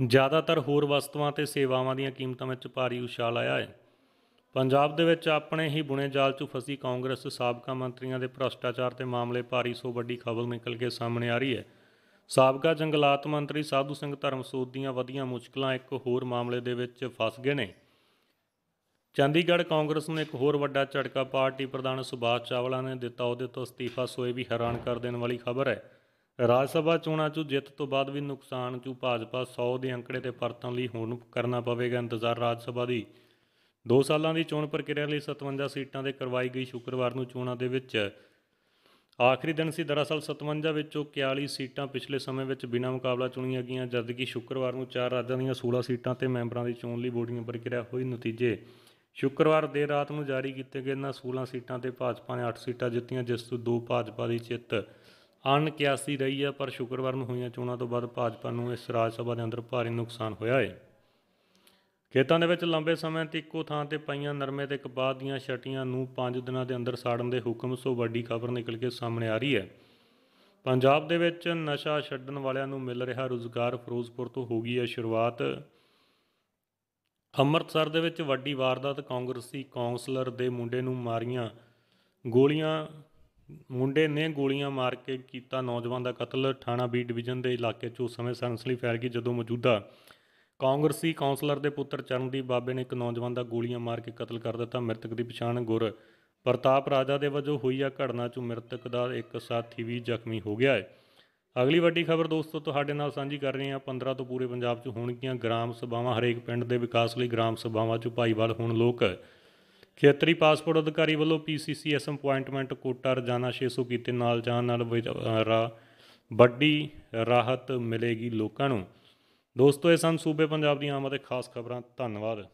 ਜ਼ਿਆਦਾਤਰ ਹੋਰ ਵਸਤੂਆਂ ਤੇ ਸੇਵਾਵਾਂ ਦੀਆਂ ਕੀਮਤਾਂ ਵਿੱਚ ਭਾਰੀ ਉਛਾਲ ਆਇਆ ਹੈ ਪੰਜਾਬ ਦੇ ਵਿੱਚ ਆਪਣੇ ਹੀ ਬੁਣੇ ਜਾਲ 'ਚ ਫਸੀ ਕਾਂਗਰਸ ਸਾਬਕਾ ਮੰਤਰੀਆਂ ਦੇ ਭ੍ਰਸ਼ਟਾਚਾਰ ਤੇ ਮਾਮਲੇ ਭਾਰੀ ਸੋ ਵੱਡੀ ਖਬਰ ਨਿਕਲ ਕੇ ਸਾਹਮਣੇ ਆ ਰਹੀ ਹੈ ਸਾਬਕਾ ਜੰਗਲਾਤ ਮੰਤਰੀ ਸਾਧੂ ਸਿੰਘ ਧਰਮਸੋਤ ਦੀਆਂ ਵਧੀਆਂ ਮੁਸ਼ਕਲਾਂ ਇੱਕ ਹੋਰ ਮਾਮਲੇ ਦੇ ਵਿੱਚ ਫਸ ਗਏ ਨੇ ਚੰਡੀਗੜ੍ਹ ਕਾਂਗਰਸ ਨੂੰ ਇੱਕ ਹੋਰ ਵੱਡਾ ਝਟਕਾ ਪਾਰਟੀ ਪ੍ਰਧਾਨ ਸੁਭਾਸ਼ ਚਾਵਲਾ ਨੇ ਦਿੱਤਾ ਉਹਦੇ ਤੋਂ ਅਸਤੀਫਾ ਸੋਏ ਵੀ ਹੈਰਾਨ ਕਰ ਦੇਣ ਵਾਲੀ ਖਬਰ ਹੈ ਰਾਜ ਸਭਾ ਚੋਣਾਂ 'ਚ ਜਿੱਤ ਤੋਂ ਬਾਅਦ ਵੀ ਨੁਕਸਾਨ 'ਚ ਭਾਜਪਾ 100 ਦੇ ਅੰਕੜੇ ਤੇ ਪਰਤਣ ਲਈ ਹੁਣ ਕਰਨਾ ਪਵੇਗਾ ਇੰਤਜ਼ਾਰ ਰਾਜ ਸਭਾ ਦੀ 2 ਸਾਲਾਂ ਦੀ ਚੋਣ ਪ੍ਰਕਿਰਿਆ ਲਈ 57 ਸੀਟਾਂ ਦੇ ਕਰਵਾਈ ਗਈ ਸ਼ੁੱਕਰਵਾਰ ਨੂੰ ਚੋਣਾਂ ਦੇ ਵਿੱਚ ਆਖਰੀ ਦਿਨ ਸੀ ਦਰਅਸਲ 57 ਵਿੱਚੋਂ 41 ਸੀਟਾਂ ਪਿਛਲੇ ਸਮੇਂ ਵਿੱਚ ਬਿਨਾਂ ਮੁਕਾਬਲਾ ਚੁਣੀਆਂ ਗਈਆਂ ਜਦਕਿ ਸ਼ੁੱਕਰਵਾਰ ਨੂੰ ਚਾਰ ਰਾਜਾਂ ਦੀਆਂ 16 ਸੀਟਾਂ ਤੇ ਮੈਂਬਰਾਂ ਦੀ ਚੋਣ ਲਈ ਵੋਟਿੰਗ ਪ੍ਰਕਿਰਿਆ ਹੋਈ ਨਤੀਜੇ ਸ਼ੁੱਕਰਵਾਰ ਦੇਰ ਰਾਤ ਨੂੰ ਜਾਰੀ ਕੀਤੇ ਗਏ ਇਹਨਾਂ 16 ਸੀਟਾਂ ਤੇ ਭਾਜਪਾ ਨੇ 8 ਸੀਟਾਂ ਜਿੱਤੀਆਂ ਜਿਸ ਤੋਂ ਦੋ ਭਾਜਪਾ ਦੀ ਜਿੱਤ ਅਣਕਿਆਸੀ ਰਹੀ ਹੈ ਪਰ ਸ਼ੁੱਕਰਵਾਰ ਨੂੰ ਹੋਈਆਂ ਚੋਣਾਂ ਤੋਂ ਬਾਅਦ ਭਾਜਪਾ ਨੂੰ ਇਸ ਰਾਜ ਸਭਾ ਦੇ ਅੰਦਰ ਭਾਰੀ ਨੁਕਸਾਨ ਹੋਇਆ ਹੈ ਖੇਤਾਂ ਦੇ ਵਿੱਚ ਲੰਬੇ ਸਮੇਂ ਤੱਕ ਇੱਕੋ ਥਾਂ ਤੇ ਪਈਆਂ ਨਰਮੇ ਤੇ ਕਪਾਹ ਦੀਆਂ ਛਟੀਆਂ ਨੂੰ 5 ਦਿਨਾਂ ਦੇ ਅੰਦਰ ਸਾੜਨ ਦੇ ਹੁਕਮ ਸੋ ਵੱਡੀ ਖਬਰ ਨਿਕਲ ਕੇ ਸਾਹਮਣੇ ਆ ਰਹੀ ਹੈ ਪੰਜਾਬ ਦੇ ਵਿੱਚ ਨਸ਼ਾ ਛੱਡਣ ਵਾਲਿਆਂ ਨੂੰ ਮਿਲ ਰਿਹਾ ਰੋਜ਼ਗਾਰ ਫਿਰੋਜ਼ਪੁਰ ਤੋਂ ਹੋ ਗਈ ਹੈ ਸ਼ੁਰੂਆਤ ਅੰਮ੍ਰਿਤਸਰ ਦੇ ਵਿੱਚ ਵੱਡੀ ਵਾਰਦਾਤ ਕਾਂਗਰਸੀ ਕਾਉਂਸਲਰ ਦੇ ਮੁੰਡੇ ਨੂੰ ਮਾਰੀਆਂ ਗੋਲੀਆਂ ਮੁੰਡੇ ਨੇ ਗੋਲੀਆਂ ਮਾਰ ਕੇ ਕੀਤਾ ਨੌਜਵਾਨ ਦਾ ਕਤਲ ਥਾਣਾ ਬੀ ਡਿਵੀਜ਼ਨ ਦੇ ਇਲਾਕੇ 'ਚ ਉਸ ਸਮੇਂ ਸਰਨਸਲੀ ਫੈਲ ਗਈ ਜਦੋਂ ਮੌਜੂਦਾ ਕਾਂਗਰਸੀ ਕਾਉਂਸਲਰ ਦੇ ਪੁੱਤਰ ਚਰਨਦੀਪ ਬਾਬੇ ਨੇ ਇੱਕ ਨੌਜਵਾਨ ਦਾ ਗੋਲੀਆਂ ਮਾਰ ਕੇ ਕਤਲ ਕਰ ਦਿੱਤਾ ਮ੍ਰਿਤਕ ਦੀ ਪਛਾਣ ਗੁਰ ਪ੍ਰਤਾਪ ਰਾਜਾ ਦੇ ਵਜੋਂ ਹੋਈ ਆ ਘਟਨਾ 'ਚ ਮ੍ਰਿਤਕ ਦਾ ਇੱਕ ਸਾਥੀ ਵੀ ਜ਼ਖਮੀ ਹੋ ਗਿਆ ਹੈ ਅਗਲੀ ਵੱਡੀ ਖਬਰ ਦੋਸਤੋ ਤੁਹਾਡੇ ਨਾਲ ਸਾਂਝੀ ਕਰ ਰਹੇ ਹਾਂ 15 ਤੋਂ ਪੂਰੇ ਪੰਜਾਬ 'ਚ ਹੋਣਗੀਆਂ ਗ੍ਰਾਮ ਸਭਾਵਾਂ ਹਰੇਕ ਪਿੰਡ ਦੇ ਵਿਕਾਸ ਲਈ ਗ੍ਰਾਮ ਸਭਾਵਾਂ 'ਚ ਭਾਈਵਾਲ ਹੋਣ ਲੋਕ ਖੇਤਰੀ ਪਾਸਪੋਰਟ ਅਧਿਕਾਰੀ ਵੱਲੋਂ ਪੀਸੀਸੀਐਸ ਅਪਾਇੰਟਮੈਂਟ ਕੋਟਾ ਰਜਾਨਾ 600 ਕੀਤੇ ਨਾਲ ਜਾਣ ਨਾਲ ਵੱਡੀ ਰਾਹਤ ਮਿਲੇਗੀ ਲੋਕਾਂ ਨੂੰ ਦੋਸਤੋ ਇਹ ਸਨ ਸੂਬੇ ਪੰਜਾਬ ਦੀਆਂ ਆਮ ਅਤੇ ਖਾਸ ਖਬਰਾਂ ਧੰਨਵਾਦ